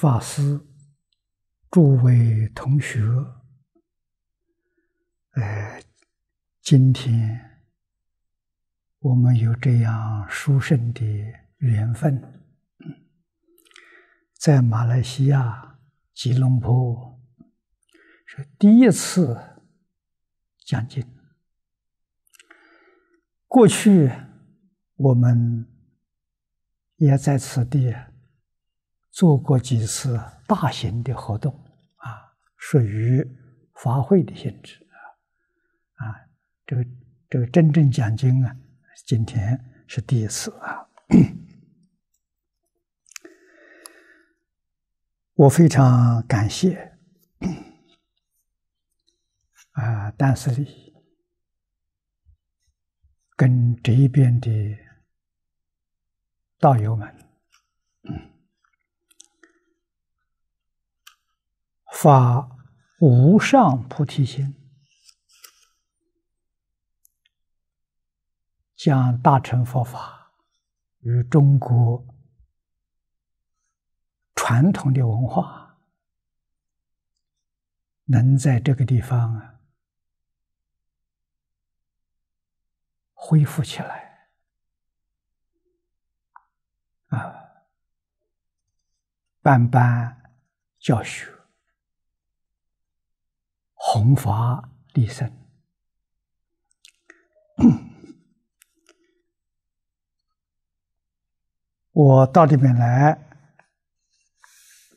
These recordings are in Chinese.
法师，诸位同学，哎，今天我们有这样殊胜的缘分，在马来西亚吉隆坡是第一次讲经。过去我们也在此地。做过几次大型的活动啊，属于法会的性质啊啊，这个这个真正讲经啊，今天是第一次啊，我非常感谢啊，但是跟这一边的道友们。发无上菩提心，将大乘佛法与中国传统的文化能在这个地方啊恢复起来啊，班班教学。弘法立身，我到这边来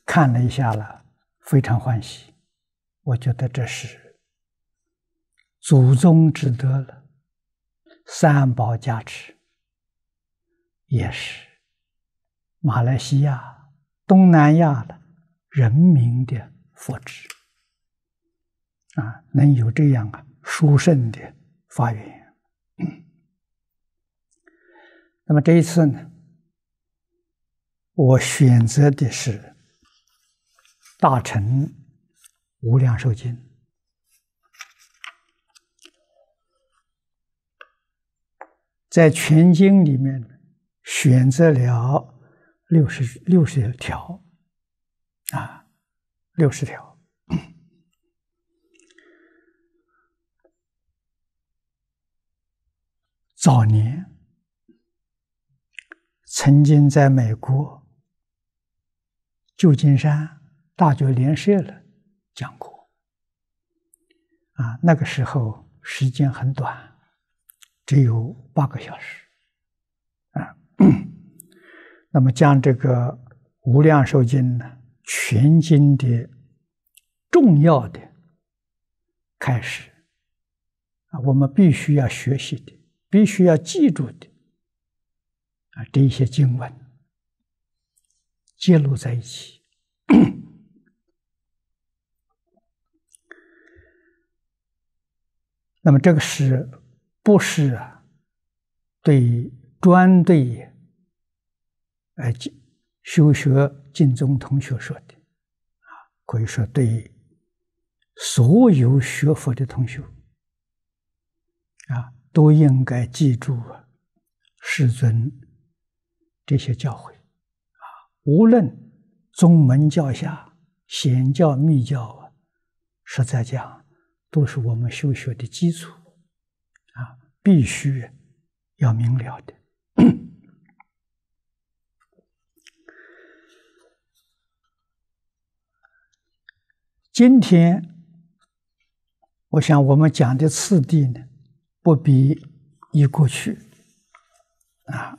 看了一下了，非常欢喜。我觉得这是祖宗之德了，三宝加持也是马来西亚、东南亚的人民的福祉。啊，能有这样啊殊胜的法源。那么这一次呢，我选择的是《大乘无量寿经》，在全经里面选择了六十六十条啊，六十条。早年曾经在美国旧金山大学联社了讲过啊，那个时候时间很短，只有八个小时啊。那么将这个无量寿经呢，全经的重要的开始啊，我们必须要学习的。必须要记住的啊，这一些经文记录在一起。那么这个是不是啊，对专对哎，修学净宗同学说的啊，可以说对所有学佛的同学啊。都应该记住，啊，世尊这些教诲，啊，无论宗门教下、显教、密教啊，实在讲，都是我们修学的基础，啊，必须要明了的。今天，我想我们讲的次第呢。不比于过去啊！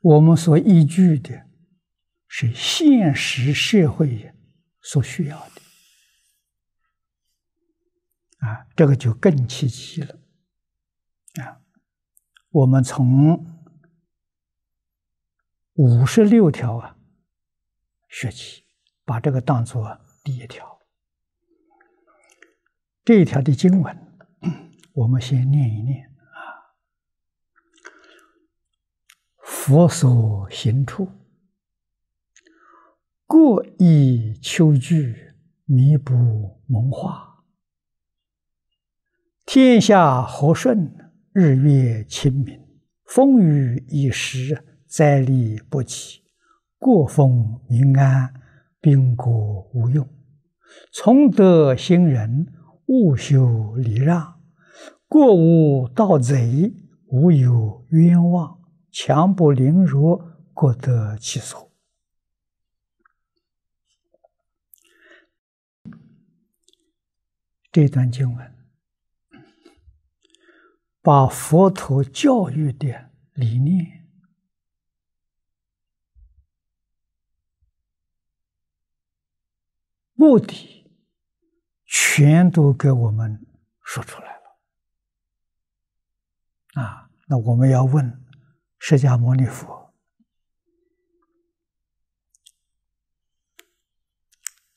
我们所依据的是现实社会所需要的啊，这个就更切近了啊！我们从五十六条啊，学起，把这个当做第一条。这一条的经文，我们先念一念啊。佛所行处，过以秋聚，弥补萌化。天下和顺，日月清明，风雨一时，灾厉不起。国风民安，兵国无用，崇德兴仁。勿修礼让，过无盗贼，无有冤枉，强不凌弱，各得其所。这段经文把佛陀教育的理念、目的。全都给我们说出来了啊！那我们要问释迦牟尼佛，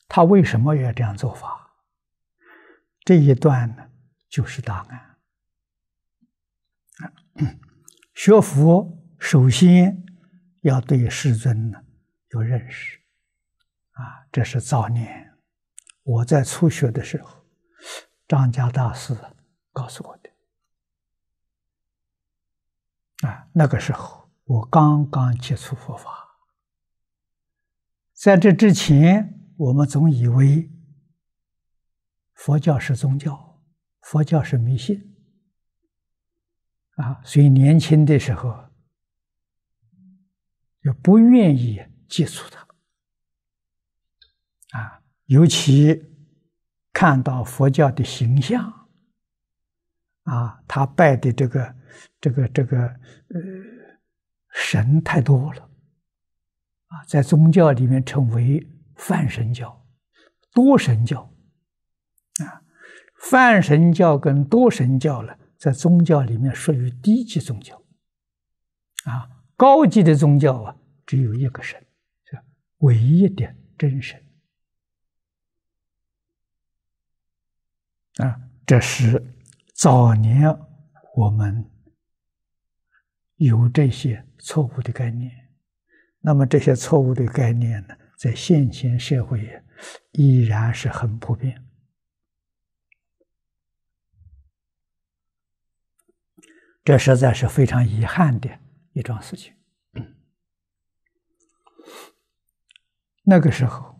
他为什么要这样做法？这一段呢，就是答案。学佛首先要对师尊呢有认识啊，这是造念。我在初学的时候，张家大师告诉我的。啊，那个时候我刚刚接触佛法，在这之前，我们总以为佛教是宗教，佛教是迷信，啊，所以年轻的时候就不愿意接触它，啊。尤其看到佛教的形象，啊，他拜的这个、这个、这个，呃，神太多了，啊，在宗教里面称为泛神教、多神教，啊，泛神教跟多神教呢，在宗教里面属于低级宗教，啊，高级的宗教啊，只有一个神，是唯一的真神。啊，这是早年我们有这些错误的概念。那么这些错误的概念呢，在现今社会依然是很普遍。这实在是非常遗憾的一桩事情。那个时候，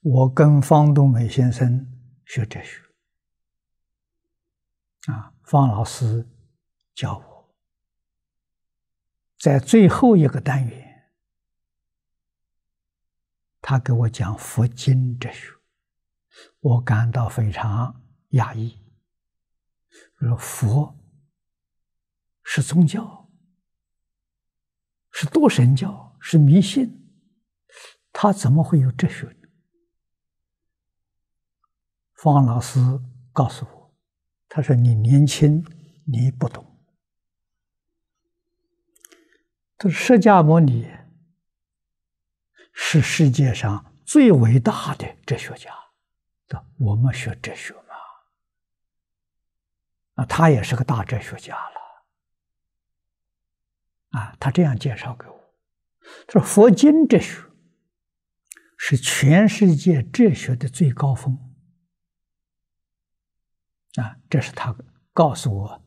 我跟方东美先生学哲学。啊，方老师教我，在最后一个单元，他给我讲佛经哲学，我感到非常压抑。说佛是宗教，是多神教，是迷信，他怎么会有哲学呢？方老师告诉我。他说：“你年轻，你不懂。他说：“释迦牟尼是世界上最伟大的哲学家。的我们学哲学嘛？啊，他也是个大哲学家了。啊，他这样介绍给我。他说：佛经哲学是全世界哲学的最高峰。”啊，这是他告诉我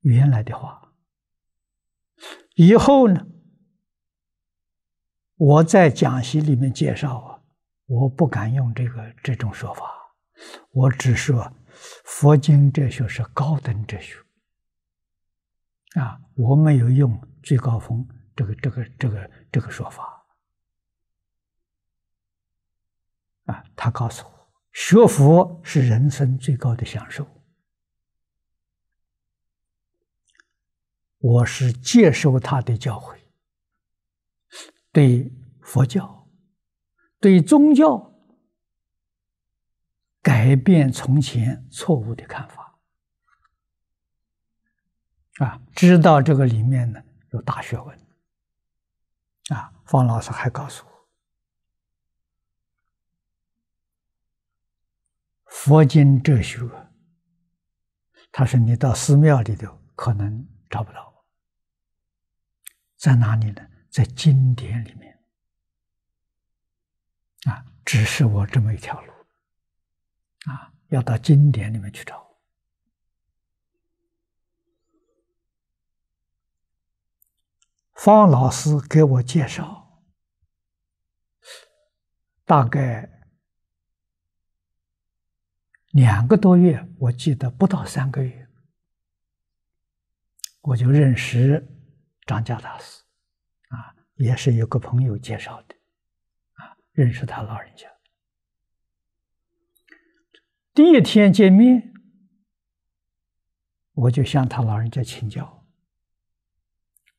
原来的话。以后呢，我在讲席里面介绍啊，我不敢用这个这种说法，我只说佛经哲学是高等哲学。啊，我没有用最高峰这个这个这个这个说法。啊，他告诉我，学佛是人生最高的享受。我是接受他的教诲，对佛教、对宗教，改变从前错误的看法。啊，知道这个里面呢有大学问。啊，方老师还告诉我。佛经哲学，他说：“你到寺庙里头可能找不到，在哪里呢？在经典里面。啊，只是我这么一条路。啊，要到经典里面去找。”方老师给我介绍，大概。两个多月，我记得不到三个月，我就认识张家大师，啊，也是有个朋友介绍的，啊，认识他老人家。第一天见面，我就向他老人家请教，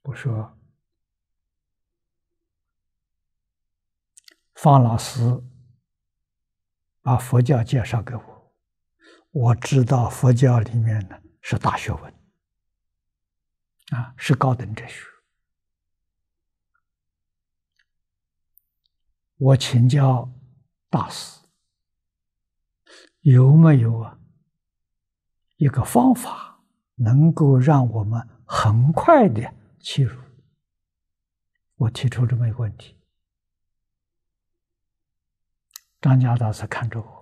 我说：“方老师把佛教介绍给我。”我知道佛教里面呢是大学问，啊，是高等哲学。我请教大师，有没有啊一个方法，能够让我们很快的切入？我提出这么一个问题，张家大师看着我。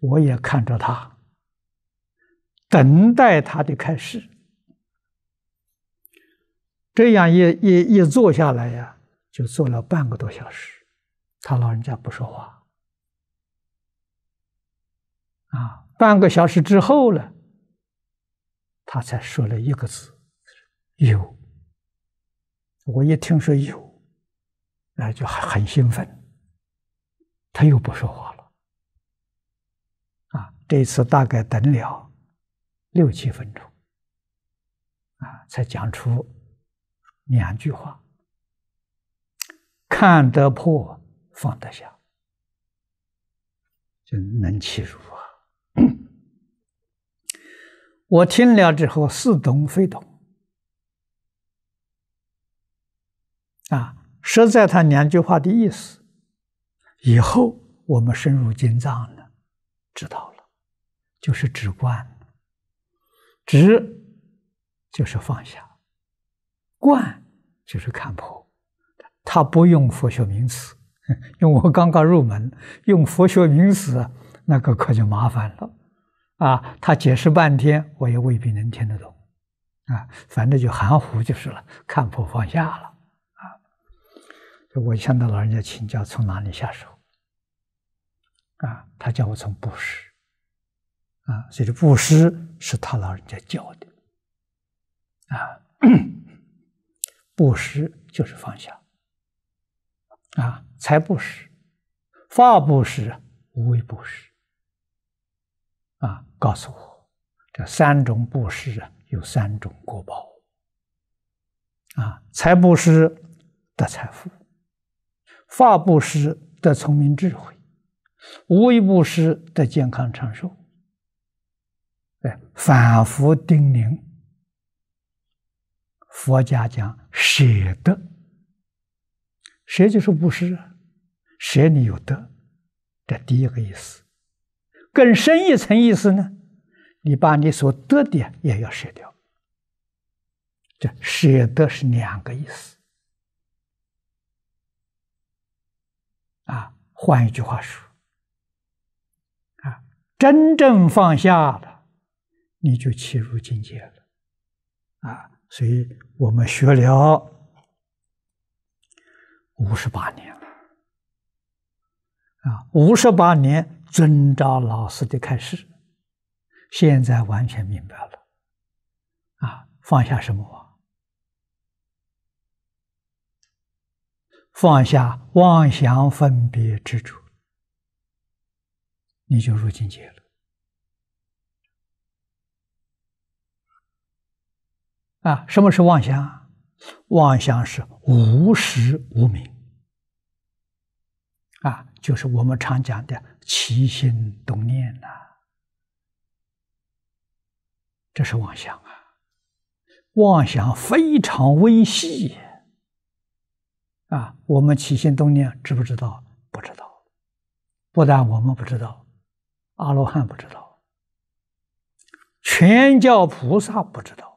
我也看着他，等待他的开始。这样一一一坐下来呀，就坐了半个多小时。他老人家不说话，啊，半个小时之后了，他才说了一个字：“有。”我一听说有，那就很兴奋。他又不说话了。这次大概等了六七分钟，啊，才讲出两句话：“看得破，放得下，就能契入啊。”我听了之后似懂非懂，啊，实在他两句话的意思，以后我们深入经藏呢，知道了。就是止观，止就是放下，观就是看破。他不用佛学名词，用我刚刚入门，用佛学名词那个可就麻烦了啊！他解释半天，我也未必能听得懂啊。反正就含糊就是了，看破放下了。啊！我向他老人家请教，从哪里下手啊？他叫我从布施。啊，所以布施是他老人家教的，啊，布施就是放下，啊，财布施、法布施、无为布施，啊，告诉我这三种布施啊，有三种果报，啊，财布施得财富，法布施得聪明智慧，无为布施得健康长寿。哎，反复叮咛。佛家讲舍得，舍就是不施，舍你有得，这第一个意思。更深一层意思呢，你把你所得的也要舍掉。这舍得是两个意思。啊，换一句话说，啊，真正放下了。你就切入境界了，啊！所以我们学了五十八年了，啊，五十八年遵照老师的开示，现在完全明白了，啊！放下什么？放下妄想分别执着，你就入境界了。啊，什么是妄想？妄想是无实无明，啊，就是我们常讲的起心动念呐，这是妄想啊。妄想非常微细，啊，我们起心动念知不知道？不知道。不但我们不知道，阿罗汉不知道，全教菩萨不知道。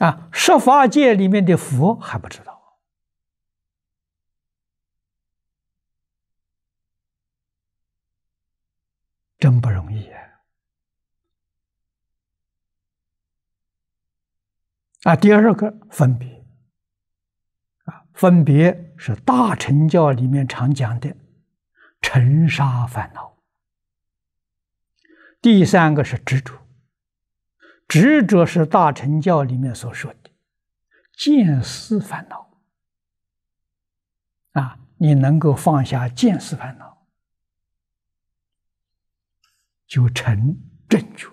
啊，十法界里面的佛还不知道，真不容易啊！啊，第二个分别，啊，分别是大乘教里面常讲的尘沙烦恼。第三个是执着。执着是大乘教里面所说的见思烦恼啊，你能够放下见思烦恼，就成正觉，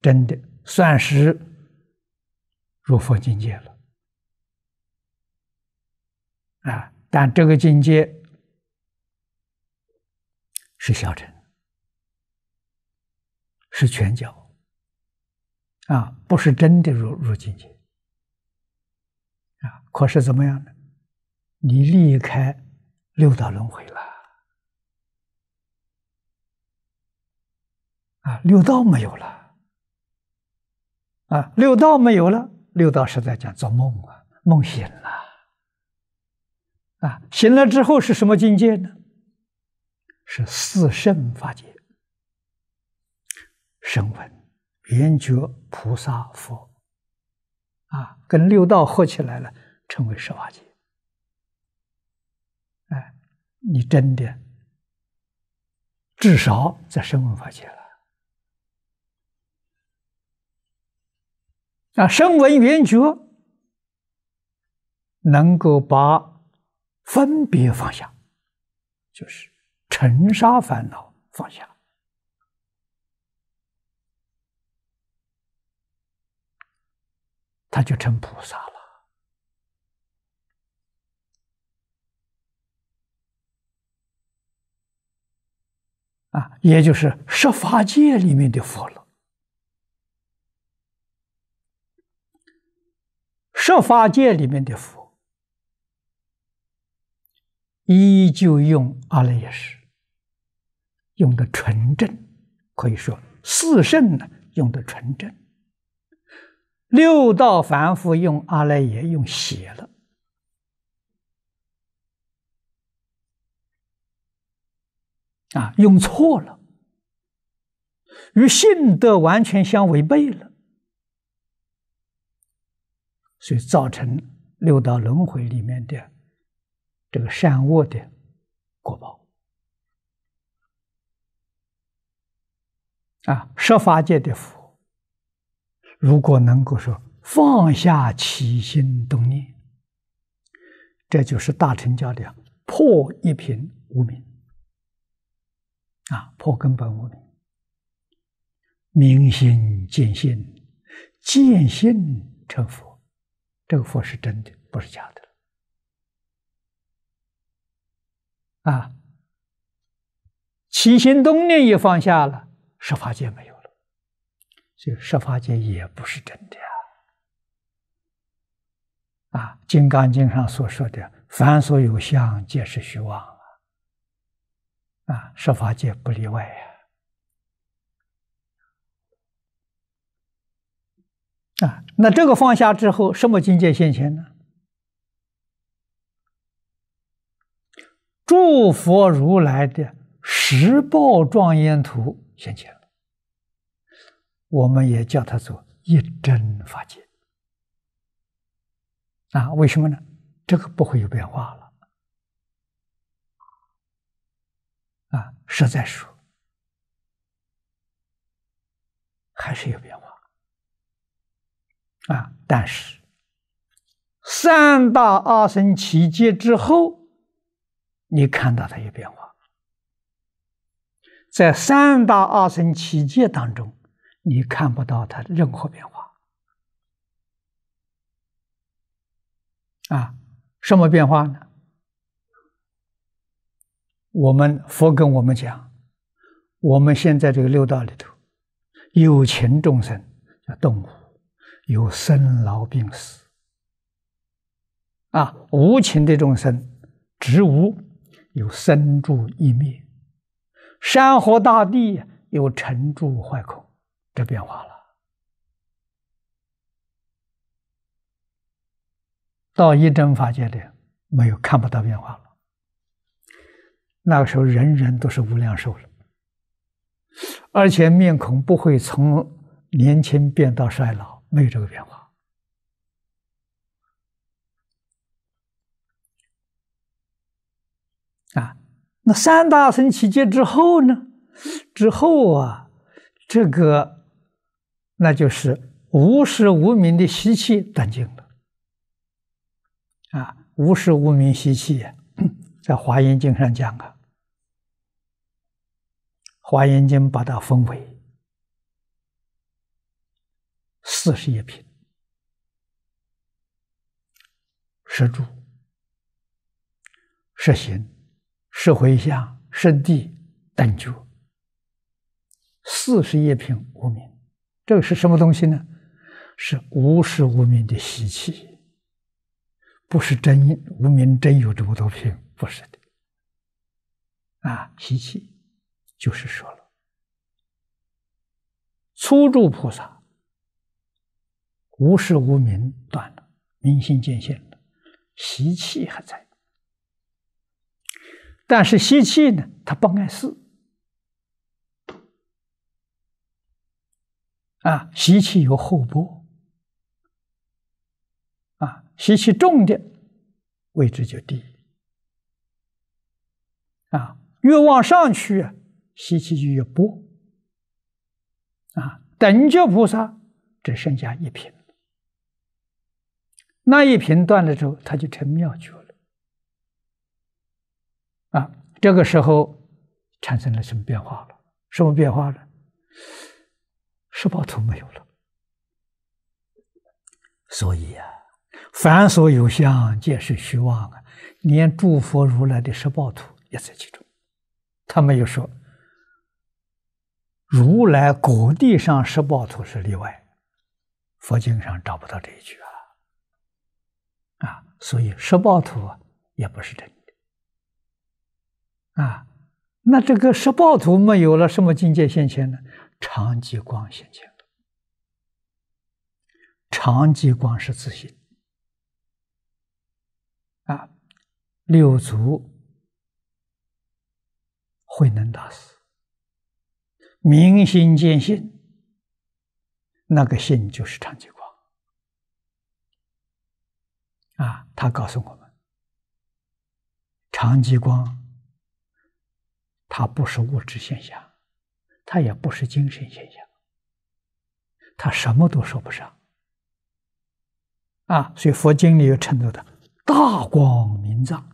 真的算是入佛境界了啊。但这个境界是小乘，是全教。啊，不是真的入入境界，啊，可是怎么样呢？你离开六道轮回了，啊，六道没有了，啊，六道没有了，六道是在讲做梦啊，梦醒了，啊，醒了之后是什么境界呢？是四圣法界，声闻。圆觉、菩萨、佛，啊，跟六道合起来了，成为十八界。哎，你真的至少在声闻法界了。那声闻缘觉能够把分别放下，就是尘沙烦恼放下。他就成菩萨了，啊，也就是十法界里面的佛了。十法界里面的佛，依旧用阿赖耶识，用的纯正，可以说四圣呢用的纯正。六道凡夫用阿赖耶用邪了，啊，用错了，与性德完全相违背了，所以造成六道轮回里面的这个善恶的果报，啊，设法界的福。如果能够说放下起心动念，这就是大乘教的破一品无明，啊，破根本无明，明心见性，见性成佛，这个佛是真的，不是假的啊，起心动念也放下了，十法界没有。就说法界也不是真的啊！啊，《金刚经》上所说的“凡所有相，皆是虚妄”啊，啊，说法界不例外呀！啊，那这个放下之后，什么境界现前呢？诸佛如来的十报庄严图现前。我们也叫它做一真法界。啊，为什么呢？这个不会有变化了。啊，实在说，还是有变化。啊，但是三大阿僧奇界之后，你看到它有变化。在三大阿僧奇界当中。你看不到它的任何变化，啊，什么变化呢？我们佛跟我们讲，我们现在这个六道里头，有情众生叫动物，有生老病死，啊，无情的众生，植物有生住异灭，山河大地有成住坏空。这变化了，到一真法界里没有看不到变化了。那个时候，人人都是无量寿了，而且面孔不会从年轻变到衰老，没有这个变化。啊，那三大神奇界之后呢？之后啊，这个。那就是无时无名的吸气断尽了，啊，无时无名吸气在华严经上讲啊，华严经把它分为四十一品，色住、色行、色回向、色地等觉，四十一品无名。这是什么东西呢？是无始无明的习气，不是真无明真有这么多品，不是的。啊，习气就是说了，初住菩萨无始无明断了，明心见性了，习气还在，但是习气呢，它不碍事。啊，吸气有后波，啊，吸气重的位置就低，啊，越往上去，吸气就越薄，啊，等觉菩萨只剩下一瓶，那一瓶断了之后，他就成妙觉了，啊，这个时候产生了什么变化了？什么变化了？十八图没有了，所以啊，凡所有相，皆是虚妄啊。连诸佛如来的十八图也在其中。他没有说，如来果地上十八图是例外，佛经上找不到这一句啊。啊，所以十八图也不是真的。啊，那这个十八图没有了，什么境界现前呢？长极光现象，长极光是自信啊！六祖慧能大师明心见性，那个性就是长激光啊！他告诉我们，长激光它不是物质现象。他也不是精神现象，他什么都说不上，啊！所以佛经里又称作的“大光明藏。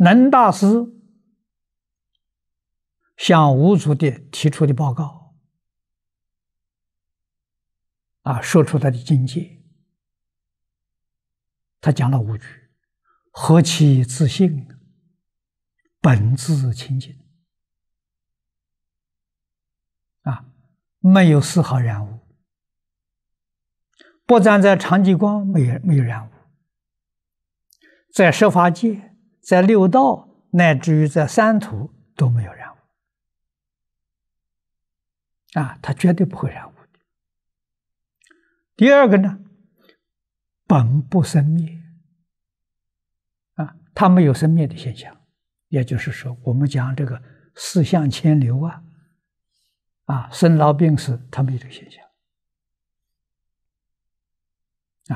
能大师向五祖的提出的报告，啊，说出他的境界。他讲了五句：何其自性，本自清净。啊，没有丝毫染污；不站在常寂光，没有没有染污；在十法界，在六道，乃至于在三途，都没有染污。啊，他绝对不会染污的。第二个呢？本不生灭啊，它没有生灭的现象，也就是说，我们讲这个四象迁流啊，啊，生老病死，它没有这个现象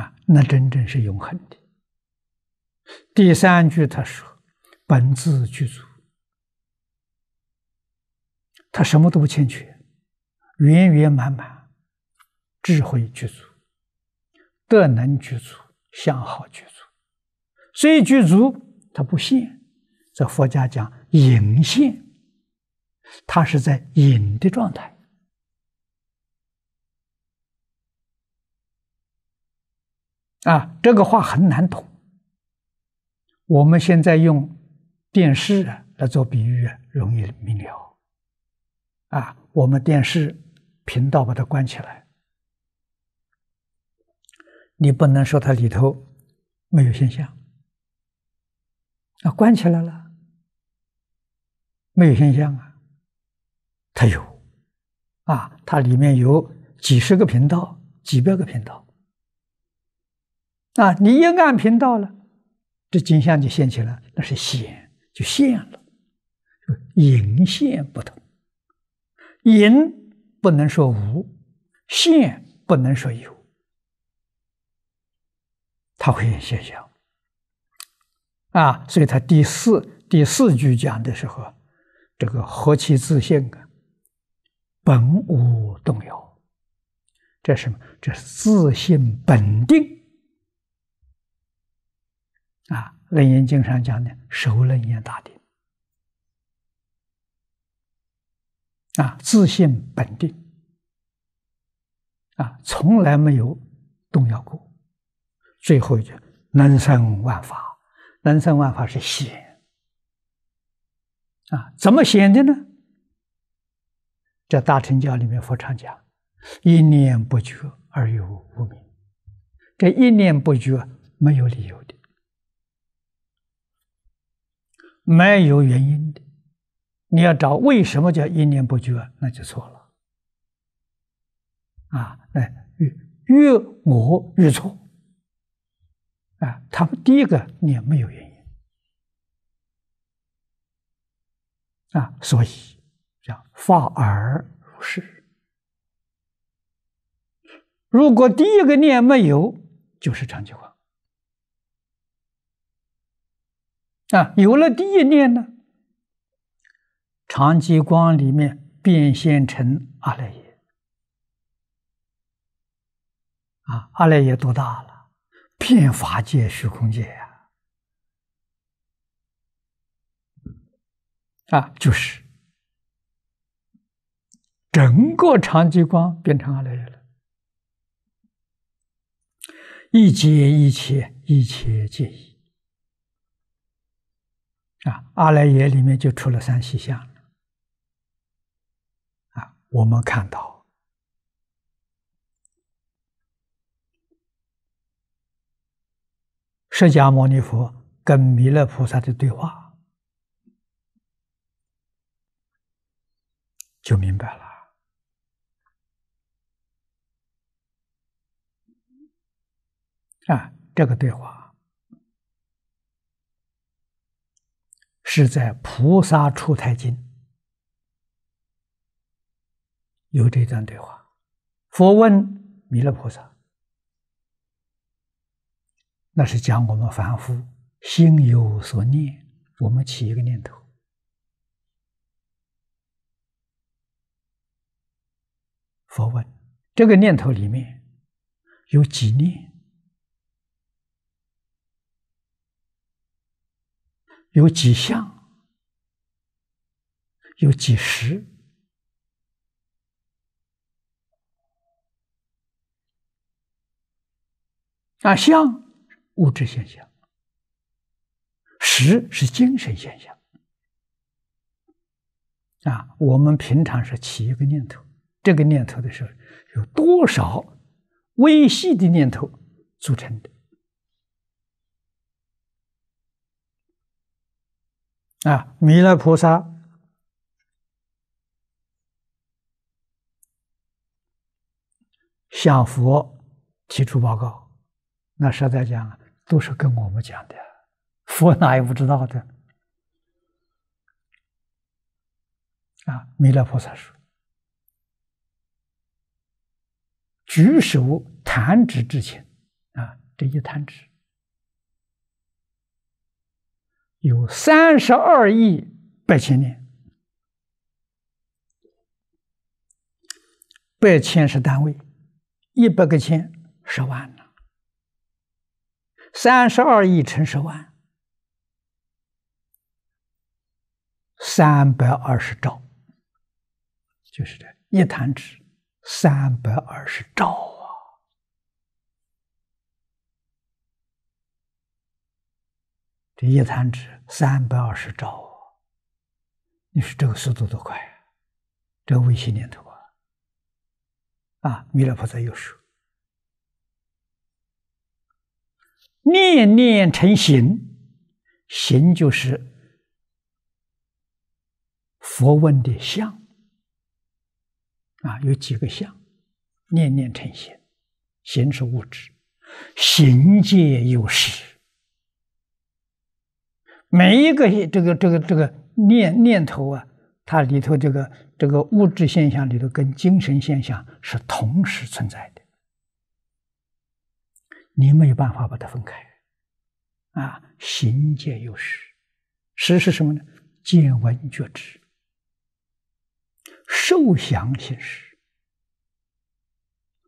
啊，那真正是永恒的。第三句他说，本自具足，他什么都不欠缺，圆圆满满，智慧具足。得能具足，相好具足。所以居足他不现。这佛家讲隐现，他是在隐的状态啊。这个话很难懂。我们现在用电视来做比喻容易明了。啊，我们电视频道把它关起来。你不能说它里头没有现象，那关起来了，没有现象啊？它有，啊，它里面有几十个频道，几百个频道。啊，你一按频道了，这景象就现起来，那是现就现了，影线不同，影不能说无，现不能说有。他会现象啊，所以他第四第四句讲的时候，这个何其自信啊，本无动摇。这是什么？这是自信本定啊，《楞严经》上讲的“首楞严大定”啊，自信本定啊，从来没有动摇过。最后一句：人生万法，人生万法是显啊？怎么显的呢？在大乘教里面，佛常讲：一念不觉而有无明。这一念不觉没有理由的，没有原因的。你要找为什么叫一念不觉，那就错了。啊，那越越我越错。啊，他们第一个念没有原因，啊，所以叫发而如是。如果第一个念没有，就是长期光。啊，有了第一念呢，长吉光里面变现成阿赖耶。啊，阿赖耶多大了？遍法界虚空界呀，啊，就是整个长极光变成阿赖耶了，一阶一切一切皆一，啊，阿赖耶里面就出了三细相啊，我们看到。释迦牟尼佛跟弥勒菩萨的对话，就明白了。啊，这个对话是在《菩萨出太经》有这段对话。佛问弥勒菩萨。那是讲我们凡夫心有所念，我们起一个念头。佛问：这个念头里面有几念？有几相？有几时？啊，相？物质现象，实是精神现象啊！我们平常是起一个念头，这个念头的时候，有多少微细的念头组成的？啊！弥勒菩萨向佛提出报告，那实在讲啊，都是跟我们讲的，佛哪有不知道的？啊，弥勒菩萨说，举手弹指之间，啊，这一弹指有三十二亿百千年，百千是单位，一百个千十万。三十二亿乘十万，三百二十兆，就是这一摊纸，三百二十兆啊！这一弹纸三百二十兆啊这一弹纸三百二十兆啊你说这个速度多快啊？这微信里头啊，啊，弥勒菩萨又说。念念成形，形就是佛问的相啊，有几个相，念念成形，形是物质，形界有实，每一个这个这个这个念念头啊，它里头这个这个物质现象里头跟精神现象是同时存在的。你没有办法把它分开，啊！行见有实，实是什么呢？见闻觉知、受想行识，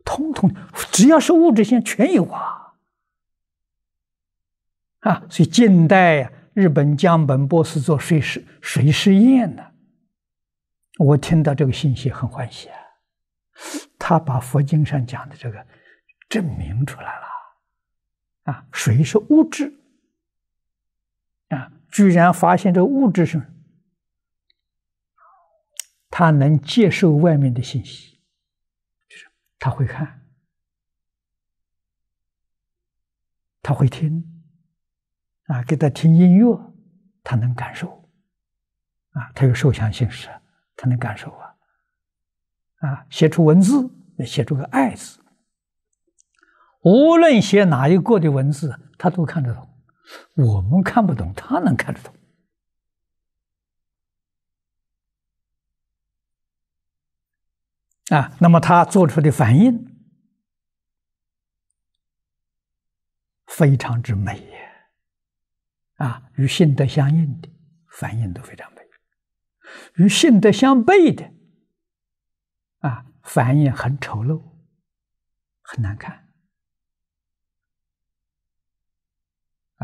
通通只要是物质性，全有啊！啊！所以近代日本江本博士做水试水试验呢，我听到这个信息很欢喜啊！他把佛经上讲的这个证明出来了。啊，水是物质？啊，居然发现这物质上，它能接受外面的信息，就是他会看，他会听，啊，给他听音乐，他能感受，啊，他有受想行识，他能感受啊，啊，写出文字，写出个“爱”字。无论写哪一个的文字，他都看得懂。我们看不懂，他能看得懂。啊，那么他做出的反应非常之美呀！啊，与性德相应的反应都非常美，与性德相悖的，啊，反应很丑陋，很难看。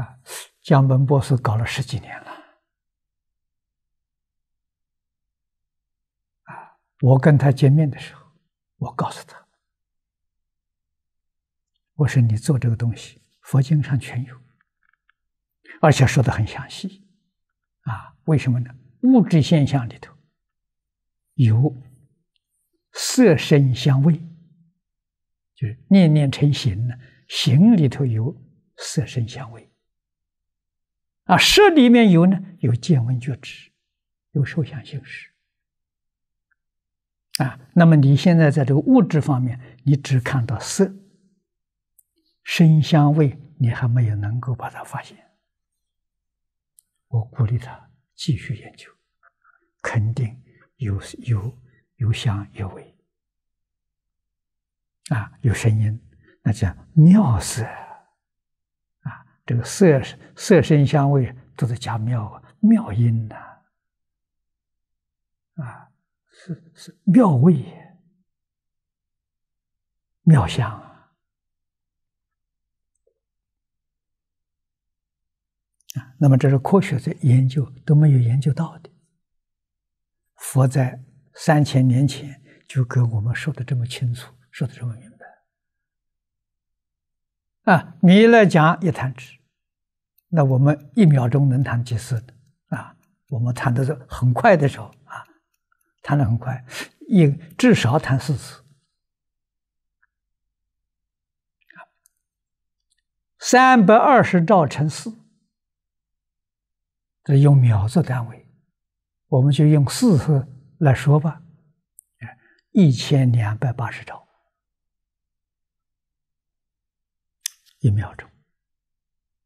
啊，江文博士搞了十几年了，啊，我跟他见面的时候，我告诉他，我说你做这个东西，佛经上全有，而且说的很详细，啊，为什么呢？物质现象里头有色身相位，就是念念成形呢，形里头有色身相位。啊，色里面有呢，有见闻觉知，有受想行识。啊，那么你现在在这个物质方面，你只看到色、声、香味，你还没有能够把它发现。我鼓励他继续研究，肯定有有有香有味，啊，有声音，那叫妙色。这个色色身香味都是讲妙啊，妙音呐，啊，是是妙味也，妙香啊，啊，那么这是科学在研究都没有研究到的，佛在三千年前就跟我们说的这么清楚，说的这么明白，啊，弥勒讲一坛汁。那我们一秒钟能弹几次啊？我们弹的是很快的时候啊，弹的很快，一至少弹四次，三百二十兆乘四，这用秒做单位，我们就用四次来说吧，一千两百八十兆，一秒钟，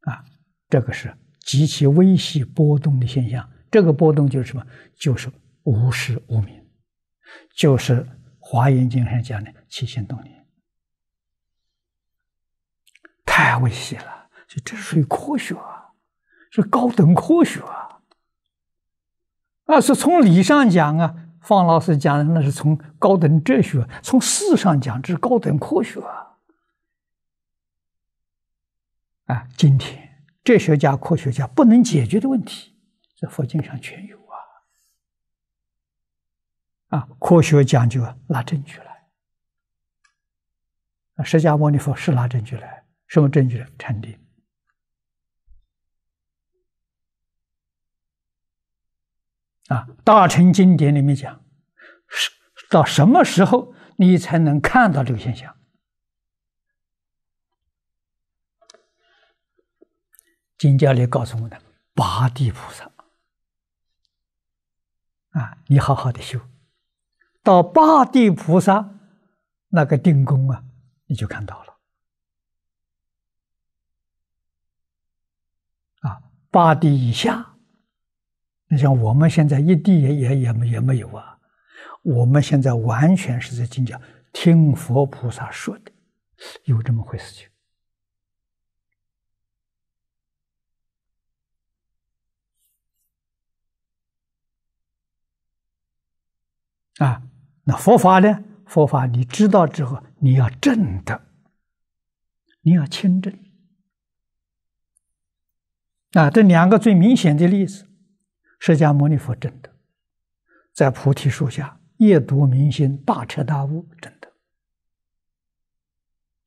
啊。这个是极其微细波动的现象，这个波动就是什么？就是无始无明，就是华严经上讲的起心动念，太微细了。所这属于科学，是高等科学啊。那是从理上讲啊，方老师讲的那是从高等哲学；从事上讲，这是高等科学啊。啊，今天。哲学家、科学家不能解决的问题，在佛经上全有啊！啊，科学讲究拿证据来，释迦牟尼佛是拿证据来，什么证据呢？禅定。啊，大乘经典里面讲，是到什么时候你才能看到这个现象？金教里告诉我的八地菩萨，啊，你好好的修，到八地菩萨那个定功啊，你就看到了。啊，八地以下，你像我们现在一地也也也也没有啊，我们现在完全是在金教听佛菩萨说的，有这么回事情。啊，那佛法呢？佛法你知道之后，你要证的，你要清证。啊，这两个最明显的例子：释迦牟尼佛真的，在菩提树下夜读明心，大彻大悟真的。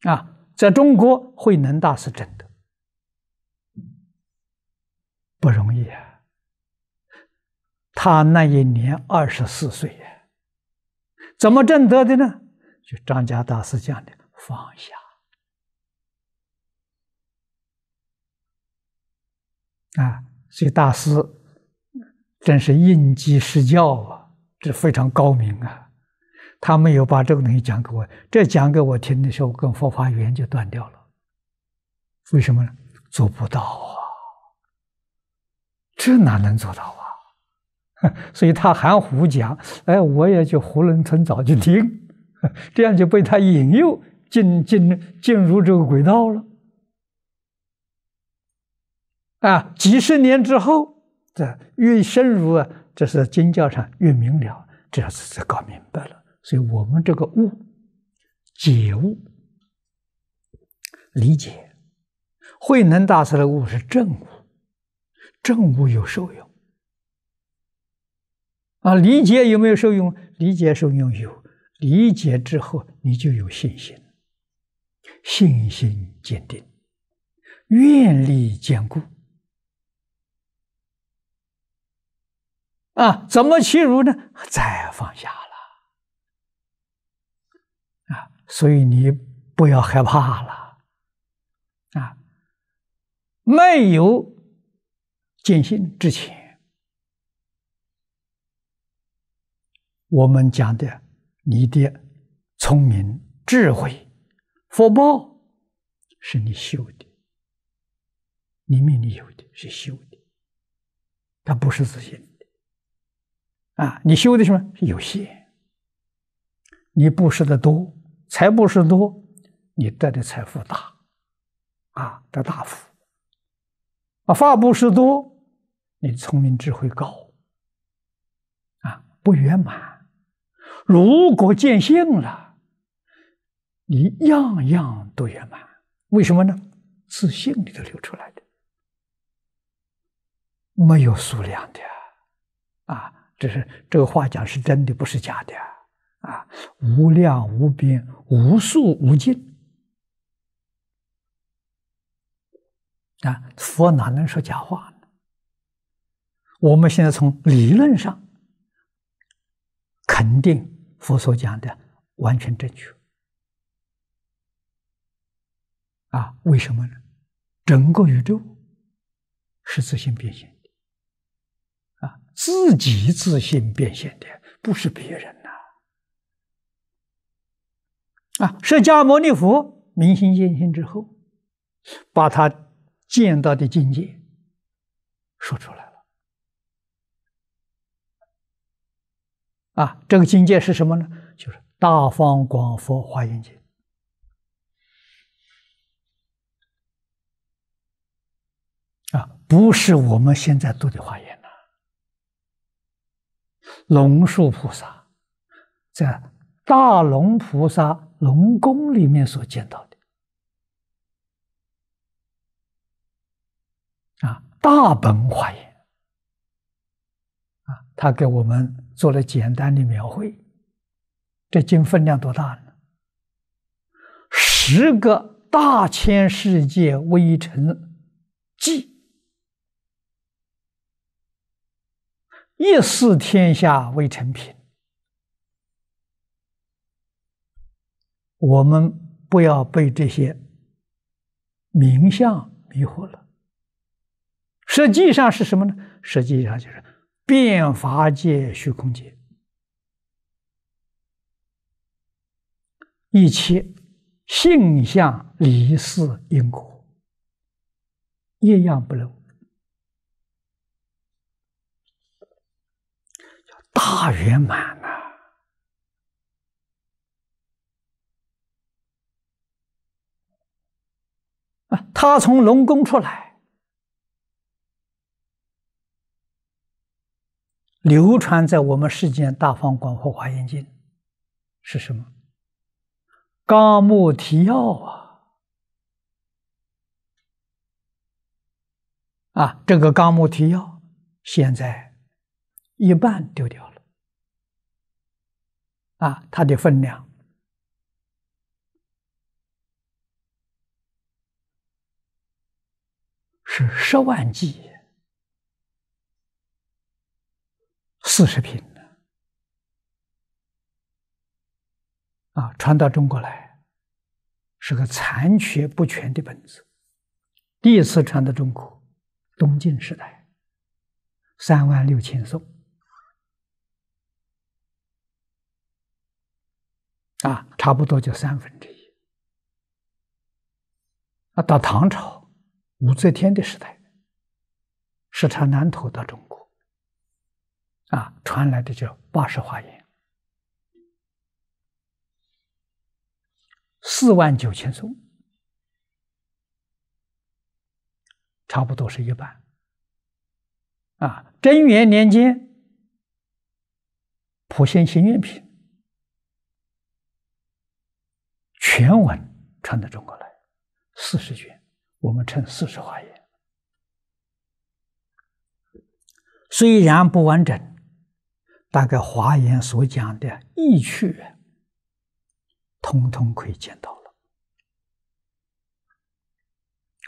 啊，在中国慧能大师真的，不容易啊！他那一年二十四岁呀。怎么证得的呢？就张家大师讲的放下。啊，这个大师真是因机施教啊，这非常高明啊。他没有把这个东西讲给我，这讲给我听的时候，跟佛法缘就断掉了。为什么呢？做不到啊，这哪能做到？所以他含糊讲，哎，我也就囫囵吞枣就听，这样就被他引诱进进进入这个轨道了。啊，几十年之后，这越深入啊，这是经教上越明了，这样子才搞明白了。所以我们这个悟，解悟，理解，慧能大师的悟是正悟，正悟有受用。啊，理解有没有受用？理解受用有，理解之后你就有信心，信心坚定，愿力坚固。啊，怎么欺辱呢？再放下了。啊，所以你不要害怕了。啊，没有坚信之前。我们讲的你的聪明、智慧、福报，是你修的，你命里有的是修的，它不是自己的。啊，你修的什么？是有限。你布施的多，财布施多，你得的财富大，啊，得大福；啊，法布施多，你聪明智慧高，啊，不圆满。如果见性了，你样样都圆满，为什么呢？自信里头流出来的，没有数量的，啊，这是这个话讲是真的，不是假的，啊，无量无边，无数无尽，啊，佛哪能说假话呢？我们现在从理论上肯定。佛所讲的完全正确啊！为什么呢？整个宇宙是自信变现的啊，自己自信变现的，不是别人呐！啊，释迦牟尼佛明心见性之后，把他见到的境界说出来。啊，这个境界是什么呢？就是《大方广佛华严经》啊，不是我们现在读的华严呐。龙树菩萨在大龙菩萨龙宫里面所见到的啊，大本华严。他给我们做了简单的描绘，这经分量多大呢？十个大千世界微尘记，一似天下微尘品。我们不要被这些名相迷惑了，实际上是什么呢？实际上就是。变法界、虚空界，一切性相离事因果，一样不漏，大圆满呐！啊，他从龙宫出来。流传在我们世间《大方广佛华严经》是什么？纲目提要啊！啊，这个纲目提要现在一半丢掉了。啊，它的分量是十万计。四十平啊，传到中国来，是个残缺不全的本子。第一次传到中国，东晋时代，三万六千宋。啊，差不多就三分之一。啊，到唐朝，武则天的时代，是从南头到中国。啊，传来的叫八十华言，四万九千颂，差不多是一半。啊，贞元年间，普贤行愿品全文传到中国来，四十卷，我们称四十华言，虽然不完整。大概华严所讲的义趣，通通可以见到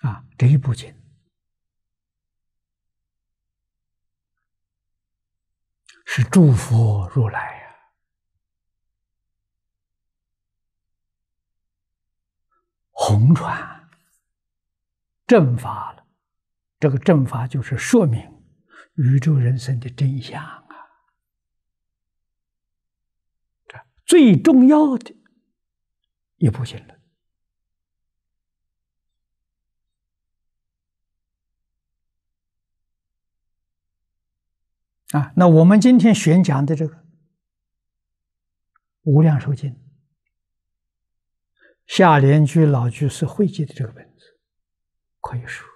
了。啊，这一部经是祝福如来呀，红传正法了。这个正法就是说明宇宙人生的真相。最重要的一部经论。啊！那我们今天宣讲的这个《无量寿经》，下联居老居士汇集的这个本子，可以说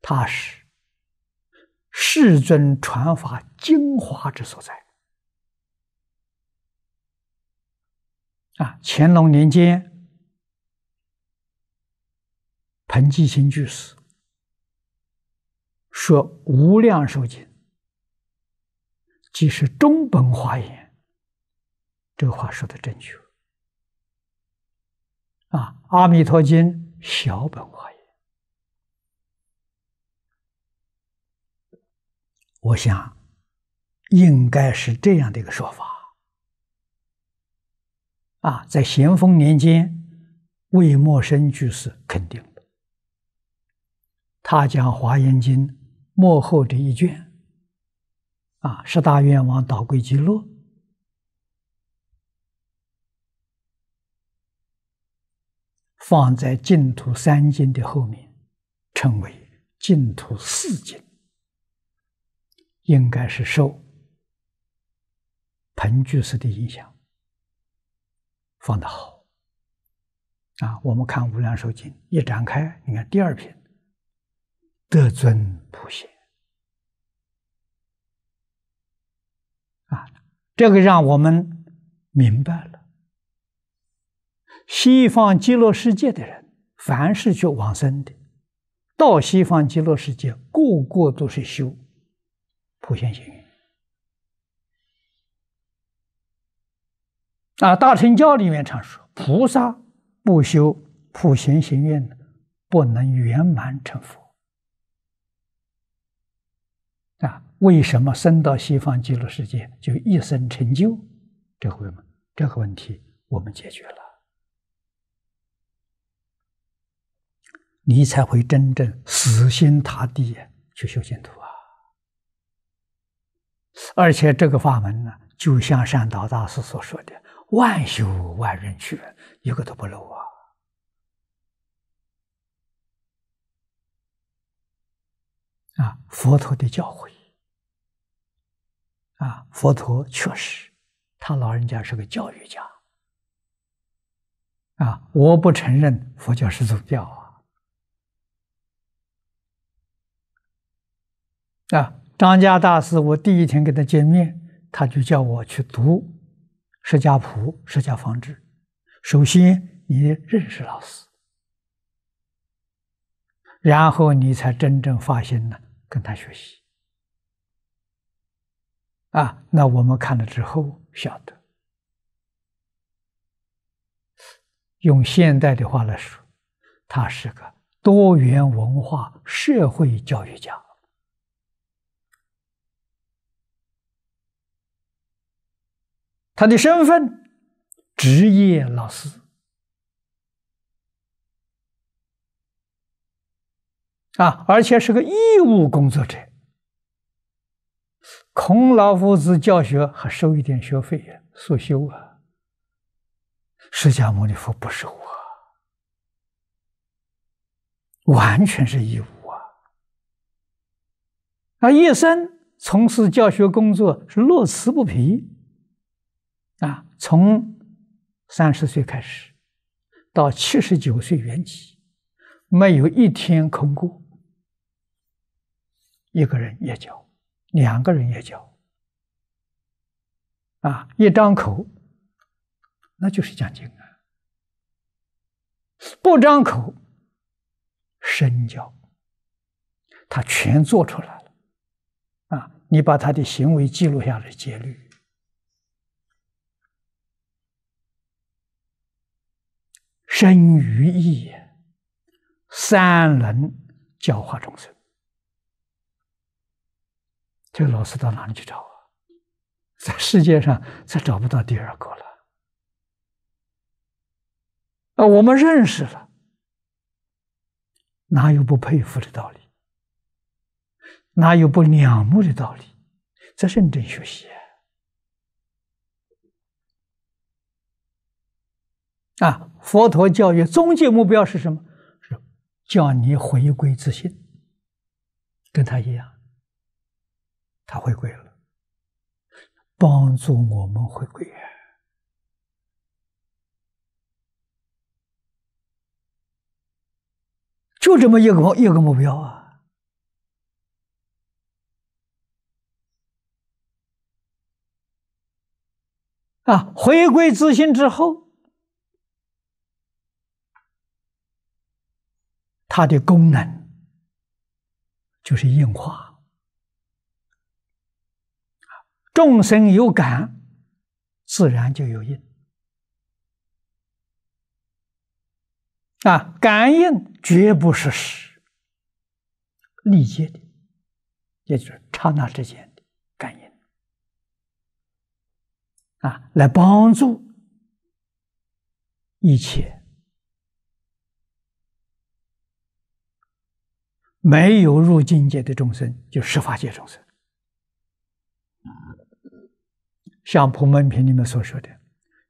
它是世尊传法精华之所在。乾隆年间，彭继清居士说：“无量寿经即是中本华严。”这个话说的正确。啊，阿弥陀经小本华严，我想应该是这样的一个说法。啊，在咸丰年间，魏默生居士肯定的，他将《华严经》幕后这一卷，啊，十大愿望导归极乐，放在净土三经的后面，称为净土四经，应该是受彭居士的影响。放得好啊！我们看《无量寿经》一展开，你看第二篇“德尊普贤”啊，这个让我们明白了：西方极乐世界的人，凡是去往生的，到西方极乐世界，个个都是修普贤行愿。啊，大乘教里面常说，菩萨不修普贤行愿的，不能圆满成佛。啊，为什么生到西方极乐世界就一生成就？这回嘛，这个问题我们解决了，你才会真正死心塌地去修净土啊！而且这个法门呢，就像善导大师所说的。万修万人去，一个都不漏啊！啊，佛陀的教诲啊，佛陀确实，他老人家是个教育家啊！我不承认佛教是宗教啊！啊，张家大师，我第一天跟他见面，他就叫我去读。释迦普释迦方志。首先你认识老师，然后你才真正发心呢，跟他学习。啊，那我们看了之后晓得，用现代的话来说，他是个多元文化社会教育家。他的身份，职业老师啊，而且是个义务工作者。孔老夫子教学还收一点学费呀，所修啊。释迦牟尼佛不收啊，完全是义务啊。啊，叶森从事教学工作是乐此不疲。啊，从三十岁开始，到七十九岁圆寂，没有一天空过。一个人也教，两个人也教。啊，一张口，那就是讲经啊；不张口，身教，他全做出来了。啊，你把他的行为记录下来，节律。生与也，三能教化众生。这个老师到哪里去找啊？在世界上再找不到第二个了。啊，我们认识了，哪有不佩服的道理？哪有不仰慕的道理？在认真学习。啊！佛陀教育终极目标是什么？是叫你回归自信，跟他一样，他回归了，帮助我们回归，就这么一个一个目标啊！啊，回归自信之后。它的功能就是硬化，众生有感，自然就有应。啊，感应绝不是实理解的，也就是刹那之间的感应，啊，来帮助一切。没有入境界的众生，就十法界众生。像普门品里面所说的，“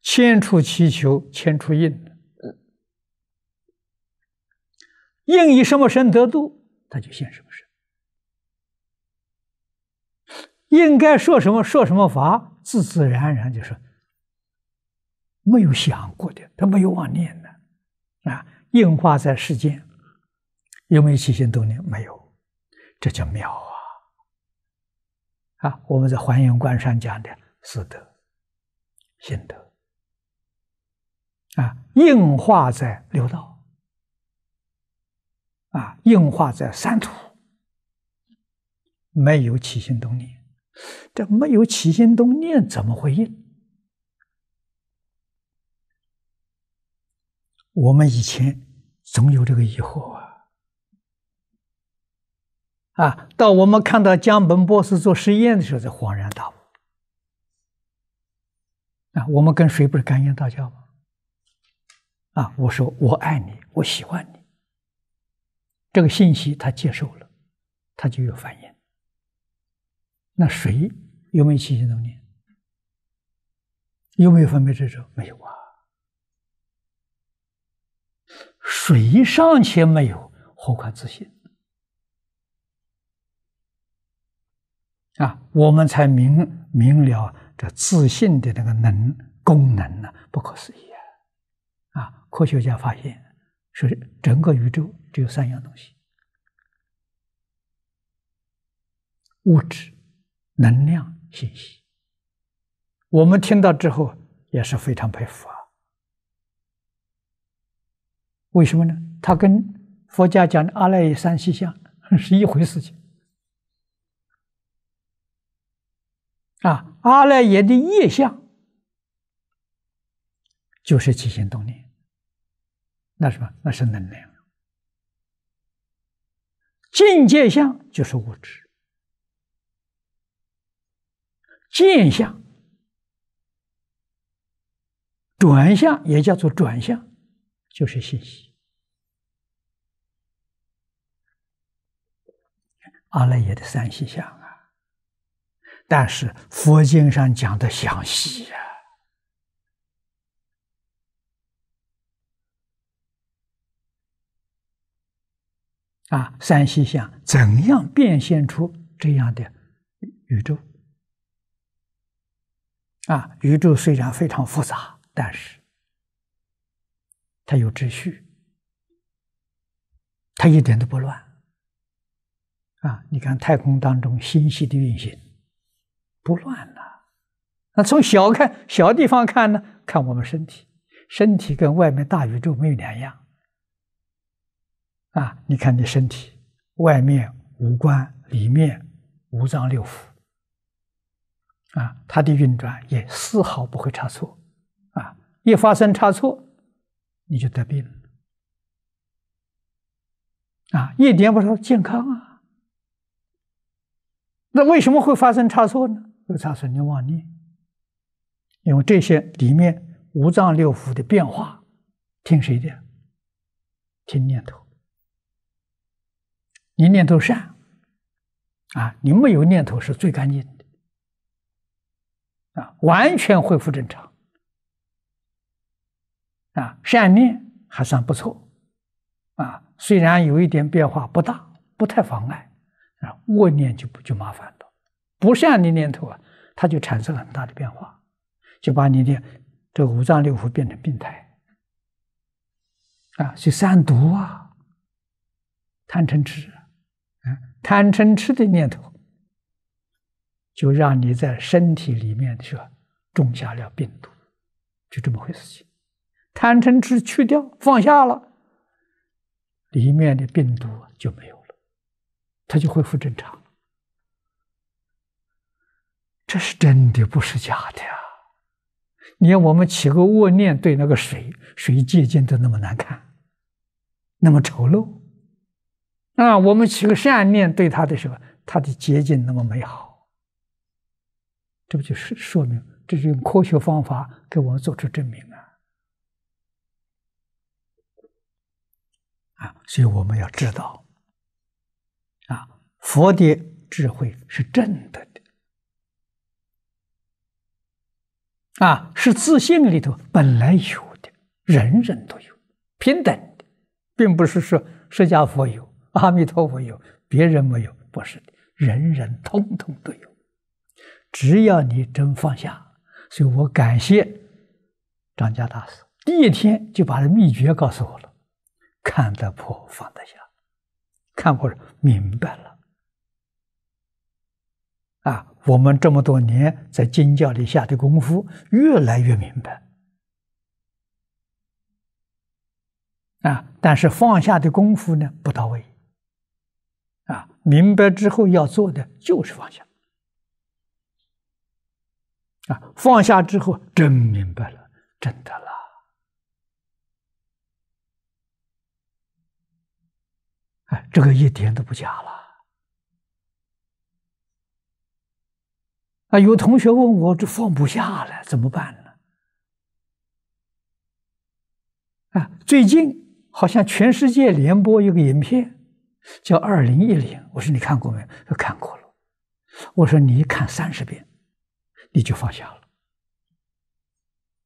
千处祈求千处应”，应以什么身得度，他就现什么身。应该说什么说什么法，自自然然就是没有想过的，他没有妄念的，啊，应化在世间。有没有起心动念？没有，这叫妙啊！啊，我们在还原观上讲的四德、心德啊，硬化在六道啊，硬化在三途，没有起心动念，这没有起心动念怎么会硬？我们以前总有这个疑惑啊。啊，到我们看到江本博士做实验的时候，才恍然大悟。啊，我们跟谁不是感应道教吗？啊，我说我爱你，我喜欢你，这个信息他接受了，他就有反应。那谁有没有起心动念？有没有分别执着？没有啊。水尚且没有何况自信？啊，我们才明明了这自信的那个能功能呢，不可思议啊！啊，科学家发现，说整个宇宙只有三样东西：物质、能量、信息。我们听到之后也是非常佩服啊。为什么呢？它跟佛家讲的阿赖耶三细相 是一回事。情。啊，阿赖耶的业相就是起心动念，那什么？那是能量；境界相就是物质；见相、转向也叫做转向，就是信息。阿赖耶的三细相。但是佛经上讲的详细啊，啊，三细想怎样变现出这样的宇宙？啊，宇宙虽然非常复杂，但是它有秩序，它一点都不乱。啊，你看太空当中星系的运行。不乱了，那从小看小地方看呢？看我们身体，身体跟外面大宇宙没有两样，啊！你看你身体外面五官，里面五脏六腑，啊，它的运转也丝毫不会差错，啊，一发生差错，你就得病了，啊，一点不说健康啊。那为什么会发生差错呢？又查神经妄念，因为这些里面五脏六腑的变化，听谁的？听念头。你念头善，啊，你没有念头是最干净的，啊，完全恢复正常，啊，善念还算不错，啊，虽然有一点变化不大，不太妨碍，啊，恶念就不就麻烦了。不善的念头啊，它就产生了很大的变化，就把你的这五脏六腑变成病态啊，就三毒啊，贪嗔痴啊，贪嗔痴的念头，就让你在身体里面去种下了病毒，就这么回事。情。贪嗔痴去掉放下了，里面的病毒就没有了，它就恢复正常。这是真的，不是假的。啊！你看，我们起个恶念，对那个水，水借鉴都那么难看，那么丑陋；啊，我们起个善念，对他的时候，他的结晶那么美好。这不就是说明，这是用科学方法给我们做出证明啊！啊，所以我们要知道，啊，佛的智慧是正的。啊，是自信里头本来有的，人人都有，平等的，并不是说释迦佛有，阿弥陀佛有，别人没有，不是的，人人通通都有，只要你真放下。所以我感谢张家大师，第一天就把这秘诀告诉我了：看得破，放得下，看破了，明白了。我们这么多年在经教里下的功夫，越来越明白，啊，但是放下的功夫呢不到位，啊，明白之后要做的就是放下，啊，放下之后真明白了，真的了，哎，这个一点都不假了。啊，有同学问我这放不下了，怎么办呢？啊，最近好像全世界联播一个影片，叫《二零一零》。我说你看过没有？他看过了。我说你看三十遍，你就放下了。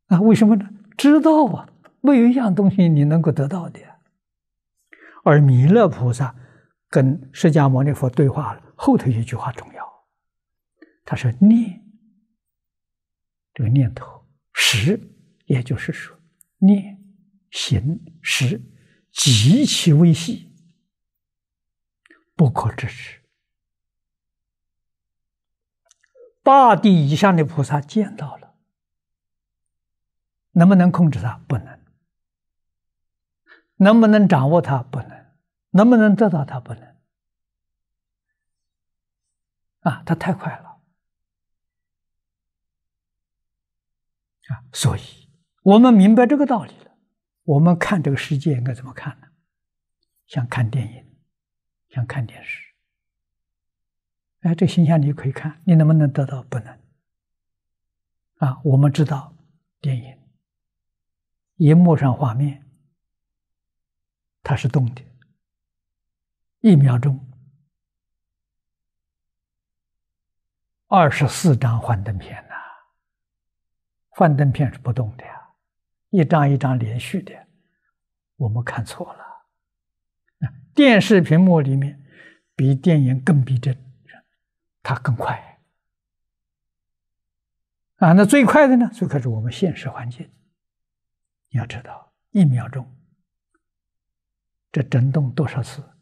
啊，为什么呢？知道啊，没有一样东西你能够得到的。而弥勒菩萨跟释迦牟尼佛对话了，后头一句话重要。他说：“念，这个念头；识，也就是说，念、行、识，极其微细，不可知持。大地以上的菩萨见到了，能不能控制他？不能。能不能掌握他？不能。能不能得到他？不能。啊，他太快了。”啊，所以我们明白这个道理了。我们看这个世界应该怎么看呢？像看电影，像看电视。哎，这形象你就可以看，你能不能得到不能？啊，我们知道电影荧幕上画面它是动的，一秒钟二十四张幻灯片。幻灯片是不动的呀，一张一张连续的，我们看错了。电视屏幕里面比电影更逼真，它更快。啊，那最快的呢？最快是我们现实环境。你要知道，一秒钟这震动多少次？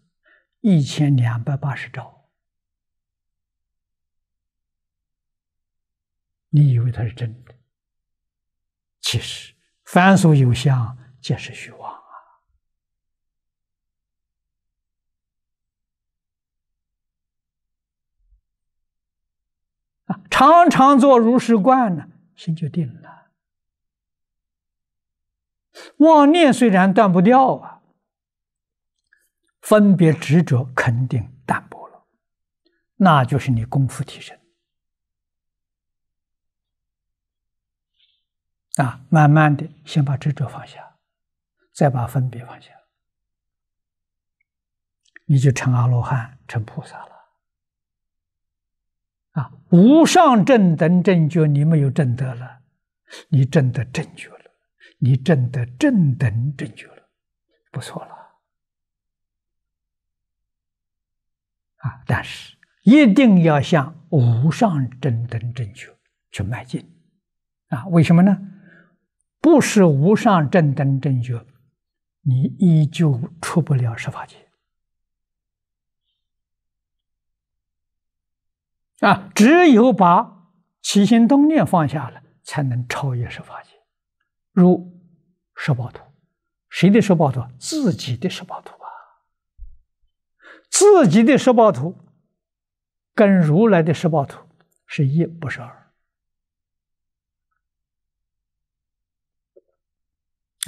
一千两百八十兆。你以为它是真的？其实，凡俗有相，皆是虚妄啊！啊，常常做如是观呢，心就定了。妄念虽然断不掉啊，分别执着肯定淡薄了，那就是你功夫提升。啊，慢慢的，先把执着放下，再把分别放下，你就成阿罗汉，成菩萨了。啊，无上正等正觉，你没有正得了，你正得正觉了，你正得正等正觉了，不错了。啊，但是一定要向无上正等正觉去迈进。啊，为什么呢？不是无上正等正觉，你依旧出不了十法界。啊，只有把起心动念放下了，才能超越十法界。如十八图，谁的十八图？自己的十八图啊！自己的十八图，跟如来的十八图是一，不是二。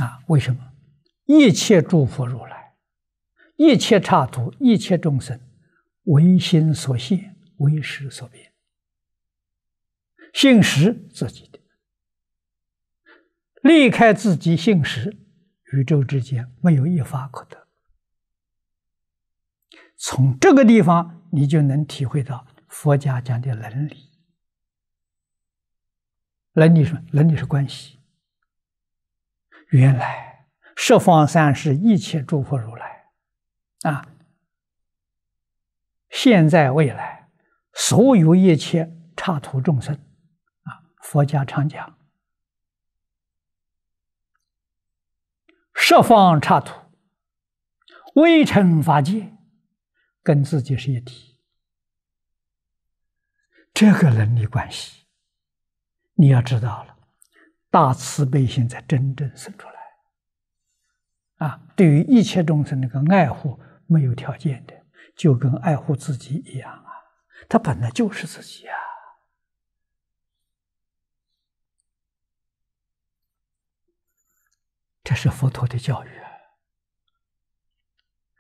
啊，为什么？一切诸佛如来，一切刹土，一切众生，唯心所现，唯识所变。信识自己的，离开自己信识，宇宙之间没有一法可得。从这个地方，你就能体会到佛家讲的能力。能力什么？能力是关系。原来，十方三世一切诸佛如来，啊，现在未来所有一切刹土众生，啊，佛家常讲，十方刹土微尘法界，跟自己是一体，这个伦理关系，你要知道了。大慈悲心才真正生出来啊！对于一切众生那个爱护没有条件的，就跟爱护自己一样啊！他本来就是自己啊！这是佛陀的教育。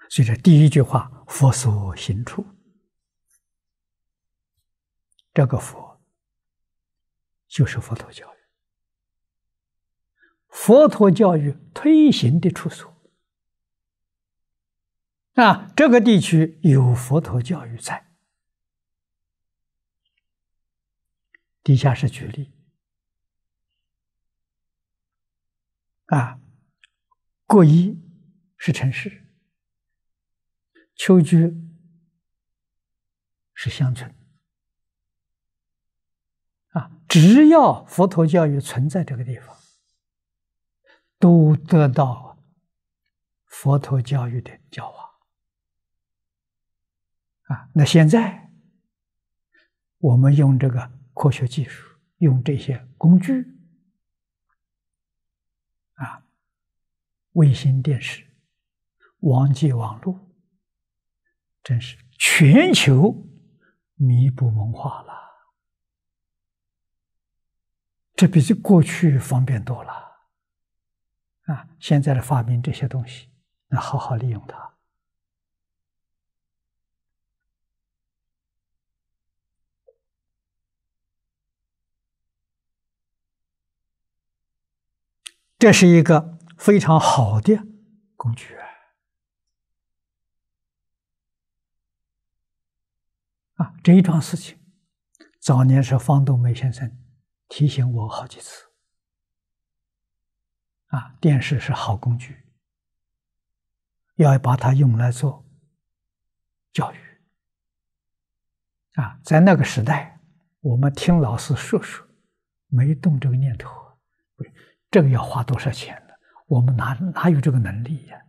所以这第一句话“佛所行处”，这个佛就是佛陀教育。佛陀教育推行的处所，啊，这个地区有佛陀教育在。底下是举例，啊，过一是城市，秋居是乡村，啊，只要佛陀教育存在这个地方。都得到佛陀教育的教化啊！那现在我们用这个科学技术，用这些工具啊，卫星电视、网际网络，真是全球弥补文化了。这比过去方便多了。啊，现在的发明这些东西，要好好利用它。这是一个非常好的工具啊！这一桩事情，早年是方东梅先生提醒我好几次。啊，电视是好工具，要把它用来做教育。啊，在那个时代，我们听老师说说，没动这个念头，这个要花多少钱呢？我们哪哪有这个能力呀？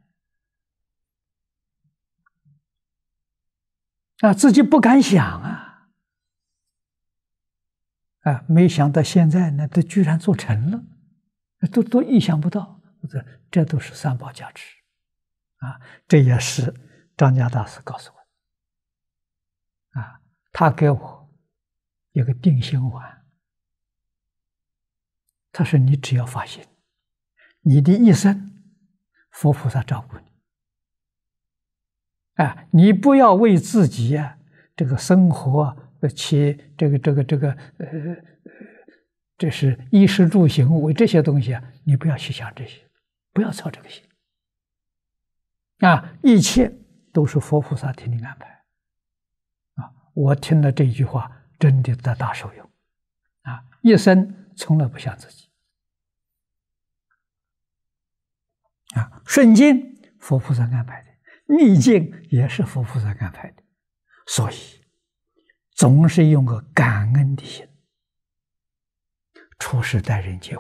啊，自己不敢想啊！啊，没想到现在呢，都居然做成了。都都意想不到，这这都是三宝加持，啊，这也是张家大师告诉我啊，他给我一个定心丸。他说：“你只要发心，你的一生佛菩萨照顾你，哎，你不要为自己这个生活起这个这个这个呃。”这是衣食住行，为这些东西啊，你不要去想这些，不要操这个心，啊，一切都是佛菩萨替你安排，啊，我听了这句话，真的得大受用，啊，一生从来不想自己，啊，顺境佛菩萨安排的，逆境也是佛菩萨安排的，所以总是用个感恩的心。处事待人接物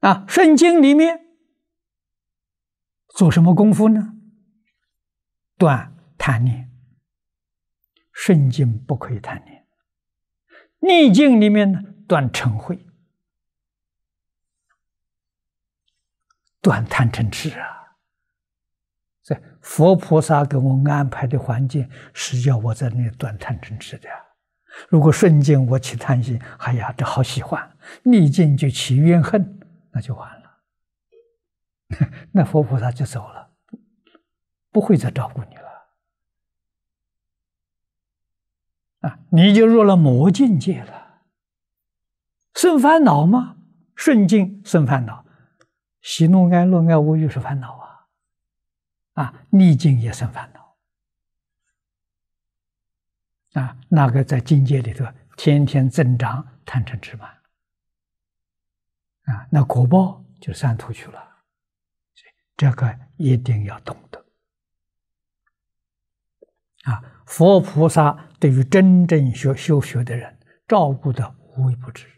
啊，啊，《圣经》里面做什么功夫呢？断贪念，《圣经》不可以贪念，《逆境》里面呢，断嗔恚，断贪嗔痴啊。在佛菩萨给我安排的环境，是要我在那里断贪嗔痴的。如果顺境我起贪心，哎呀，这好喜欢；逆境就起怨恨，那就完了。那佛菩萨就走了，不会再照顾你了。啊，你就入了魔境界了。生烦恼吗？顺境生烦恼，喜怒哀乐爱恶欲是烦恼啊。啊，逆境也生烦恼。啊，那个在境界里头天天增长贪嗔痴慢，啊，那果报就散出去了。这个一定要懂得。啊，佛菩萨对于真正学修学的人，照顾的无微不至。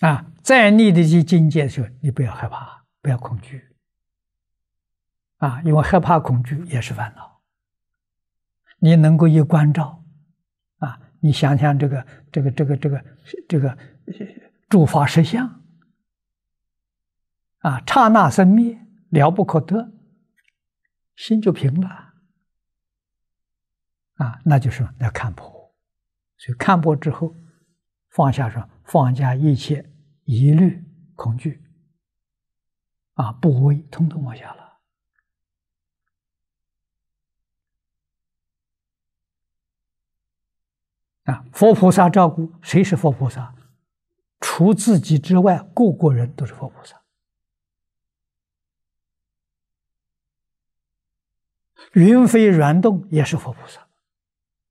啊，再逆的一些境界的时候，你不要害怕，不要恐惧，啊，因为害怕、恐惧也是烦恼。你能够一关照，啊，你想想这个、这个、这个、这个、这个诸法实相，啊，刹那生灭，了不可得，心就平了，啊，那就是要看破。所以看破之后，放下说。放下一切疑虑、恐惧，啊，不危，通通放下了。啊，佛菩萨照顾谁是佛菩萨？除自己之外，个个人都是佛菩萨。云飞、软动也是佛菩萨，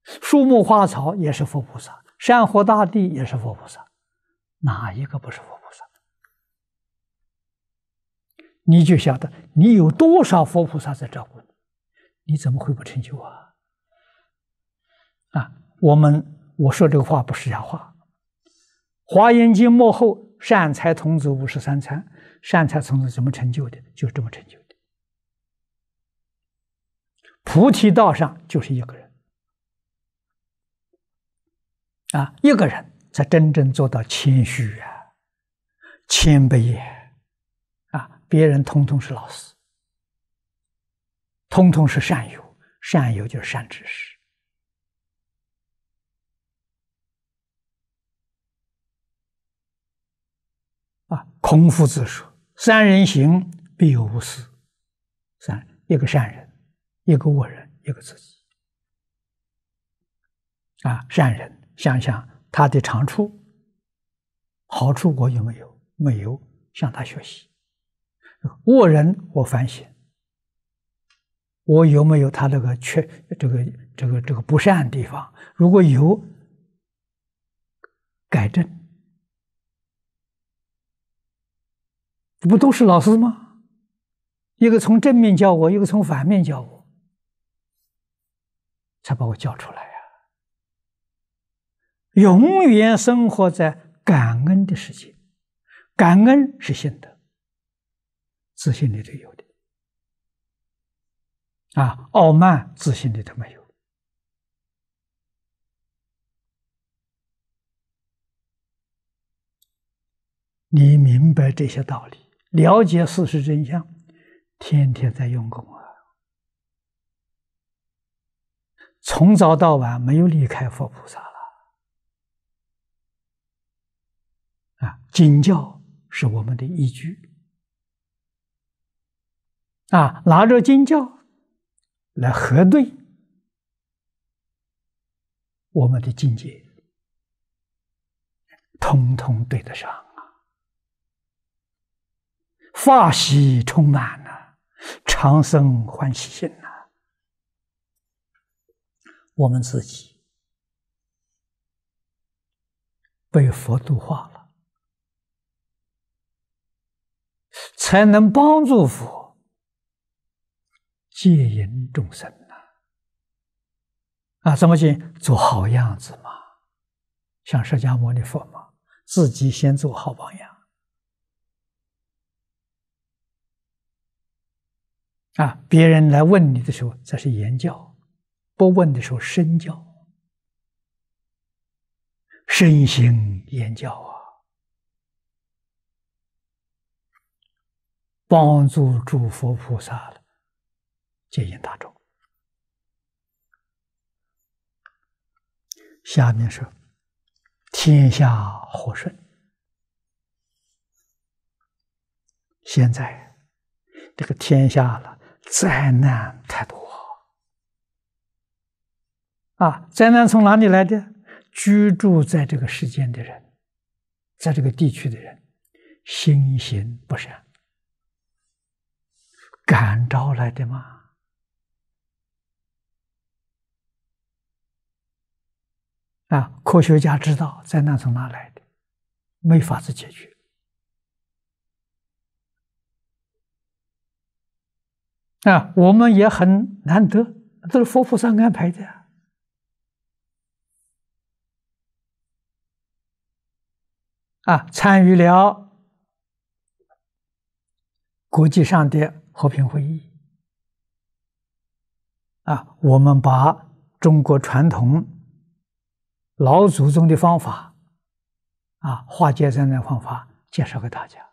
树木、花草也是佛菩萨，山河大地也是佛菩萨。哪一个不是佛菩萨？你就晓得你有多少佛菩萨在照顾你，你怎么会不成就啊？啊，我们我说这个话不是假话，《华严经》幕后善财童子五十三参，善财童子怎么成就的？就是这么成就的。菩提道上就是一个人，啊，一个人。才真正做到谦虚啊，谦卑啊！啊，别人通通是老师，通通是善友，善友就是善知识。啊，孔夫子说：“三人行，必有吾师。”三，一个善人，一个恶人，一个自己。啊，善人，想想。他的长处、好处，我有没有？没有向他学习。恶人，我反省，我有没有他那个缺、这个、这个、这个不善地方？如果有，改正。这不都是老师吗？一个从正面教我，一个从反面教我，才把我教出来。永远生活在感恩的世界，感恩是心得，自信里头有的，啊，傲慢自信里头没有。你明白这些道理，了解事实真相，天天在用功啊，从早到晚没有离开佛菩萨。啊，经教是我们的依据啊，拿着经教来核对我们的境界，通通对得上啊！法喜充满了，长生欢喜心呐！我们自己被佛度化了。才能帮助佛戒淫众生呐！啊，怎么行？做好样子嘛，像释迦牟尼佛嘛，自己先做好榜样。啊，别人来问你的时候，这是言教；不问的时候，身教，身行言教啊。帮助诸佛菩萨了，接引大众。下面说，天下和顺。现在这个天下了，灾难太多啊！灾难从哪里来的？居住在这个世间的人，在这个地区的人，心行不善。感召来的嘛？啊，科学家知道灾难从哪来的，没法子解决。啊，我们也很难得，都是佛菩萨安排的。啊，参与了国际上的。和平会议啊，我们把中国传统老祖宗的方法啊，化解灾难方法介绍给大家，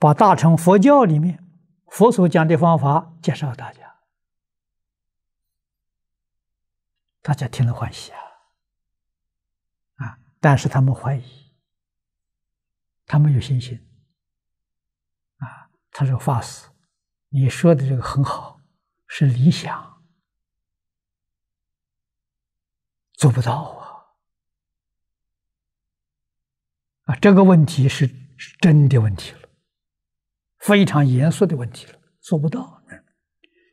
把大乘佛教里面佛所讲的方法介绍给大家，大家听了欢喜啊啊！但是他们怀疑，他们有信心。他说：“法师，你说的这个很好，是理想，做不到啊！啊，这个问题是真的问题了，非常严肃的问题了，做不到。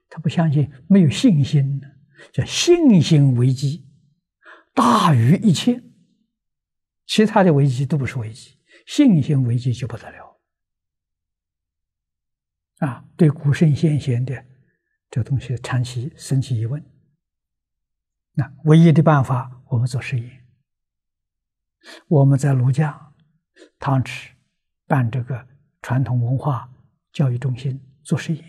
他不相信，没有信心呢，叫信心危机大于一切，其他的危机都不是危机，信心危机就不得了。”啊，对古圣先贤的这个东西长期生起疑问，那唯一的办法，我们做实验。我们在庐江汤池办这个传统文化教育中心做实验，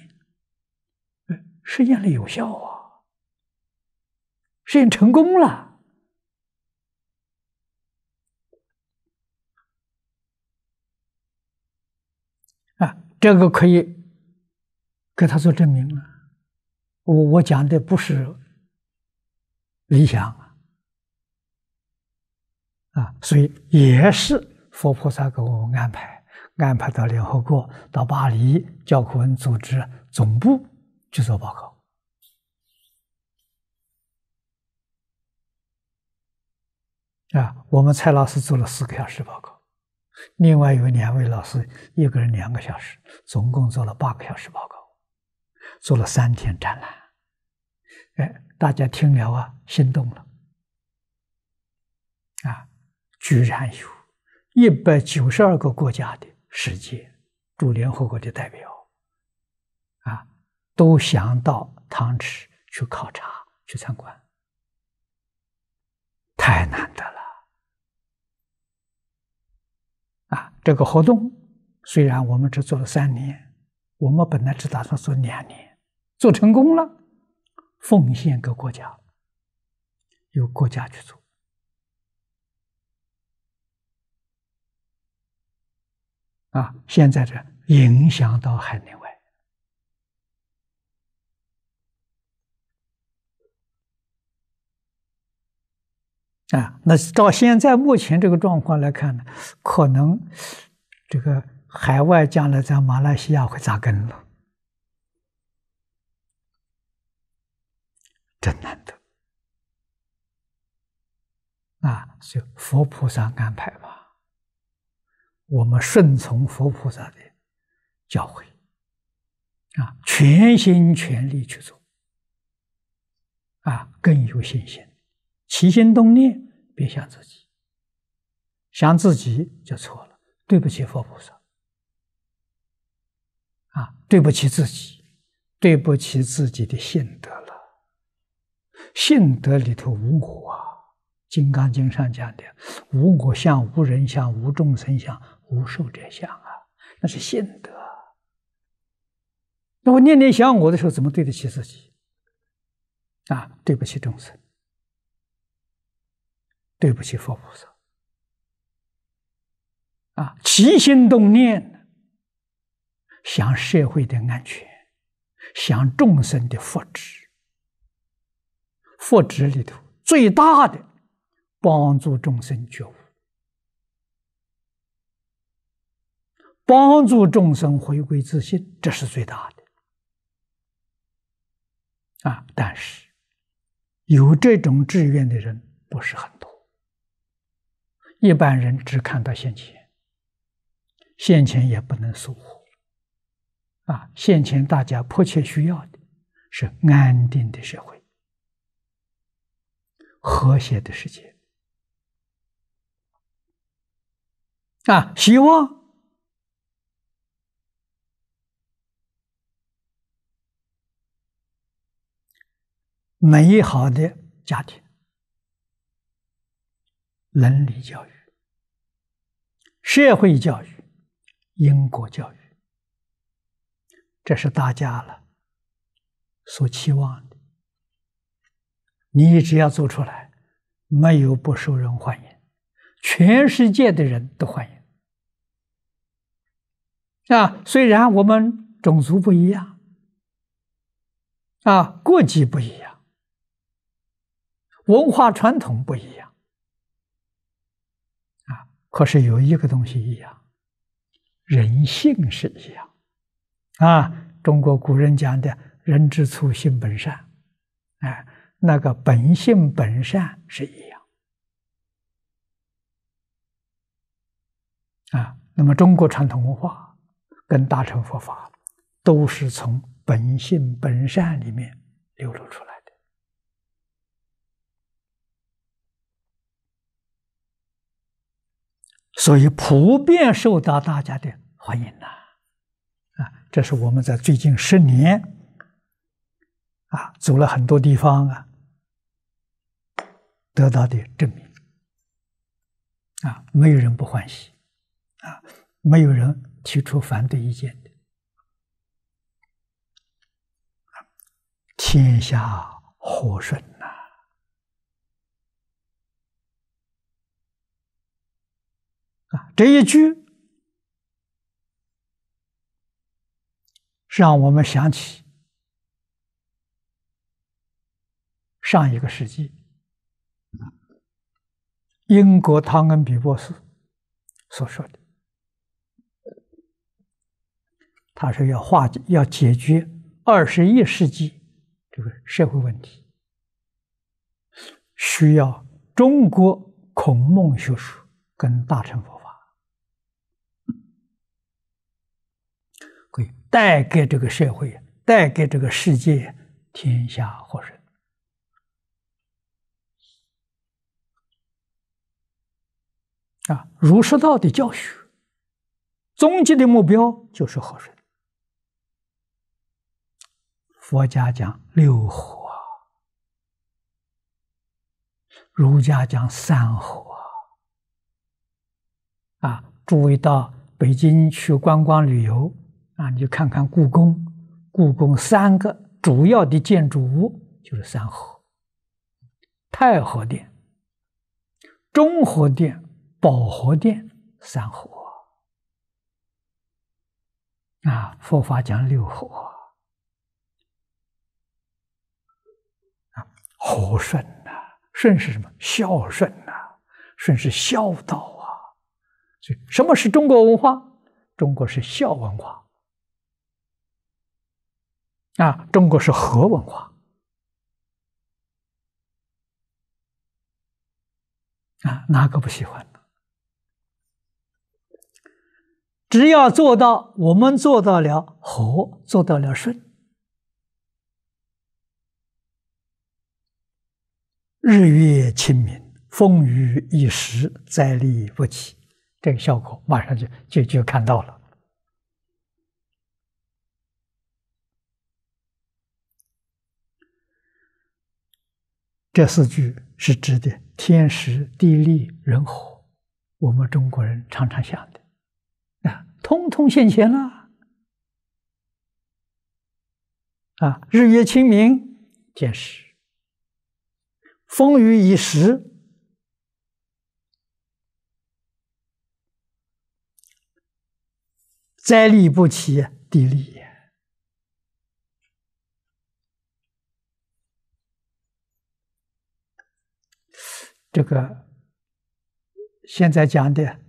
哎，实验了有效啊，实验成功了啊，这个可以。给他做证明了，我我讲的不是理想啊，啊，所以也是佛菩萨给我们安排，安排到联合国、到巴黎教科文组织总部去做报告啊。我们蔡老师做了四个小时报告，另外有两位老师一个人两个小时，总共做了八个小时报告。做了三天展览，哎，大家听了啊，心动了，啊，居然有，一百九十二个国家的世界驻联合国的代表，啊，都想到唐池去考察、去参观，太难得了，啊，这个活动虽然我们只做了三年，我们本来只打算做两年。做成功了，奉献给国家，由国家去做。啊，现在这影响到海内外。啊，那到现在目前这个状况来看呢，可能这个海外将来在马来西亚会扎根了。真难得，啊，就佛菩萨安排吧。我们顺从佛菩萨的教诲，啊，全心全力去做，啊，更有信心。起心动念别想自己，想自己就错了，对不起佛菩萨，啊，对不起自己，对不起自己的信德。性德里头无我，《金刚经》上讲的无我相、无人相、无众生相、无寿者相啊，那是性德。那我念念想我的时候，怎么对得起自己？啊，对不起众生，对不起佛菩萨，啊，起心动念，想社会的安全，想众生的福祉。佛祉里头最大的帮助众生觉悟，帮助众生回归自信，这是最大的啊！但是有这种志愿的人不是很多，一般人只看到现钱，现钱也不能疏忽啊！现钱大家迫切需要的是安定的社会。和谐的世界啊，希望美好的家庭、伦理教育、社会教育、英国教育，这是大家了所期望。的。你只要做出来，没有不受人欢迎，全世界的人都欢迎。啊，虽然我们种族不一样，啊，国籍不一样，文化传统不一样，啊，可是有一个东西一样，人性是一样。啊，中国古人讲的“人之初，性本善”，哎。那个本性本善是一样，啊，那么中国传统文化跟大乘佛法都是从本性本善里面流露出来的，所以普遍受到大家的欢迎呐，啊，这是我们在最近十年啊，走了很多地方啊。得到的证明啊，没有人不欢喜啊，没有人提出反对意见的，天下和顺呐啊，这一句是让我们想起上一个世纪。英国汤恩比博士所说的，他说要化解、要解决二十一世纪这个社会问题，需要中国孔孟学术跟大乘佛法，会带给这个社会，带给这个世界天下和顺。啊，儒释道的教学，终极的目标就是和顺。佛家讲六和，儒家讲三和。啊，诸位到北京去观光旅游啊，你就看看故宫，故宫三个主要的建筑物就是三和：太和殿、中和殿。宝和殿三合。啊！佛法讲六合。啊，和顺呐，顺是什么？孝顺呐，顺是孝道啊。所以，什么是中国文化？中国是孝文化啊！中国是和文化啊！哪个不喜欢？只要做到，我们做到了和，做到了顺，日月清明，风雨一时，灾力不起，这个效果马上就就就看到了。这四句是指的天时、地利、人和，我们中国人常常想的。现钱了啊！日月清明，见时；风雨一时，灾利不齐，地利也。这个现在讲的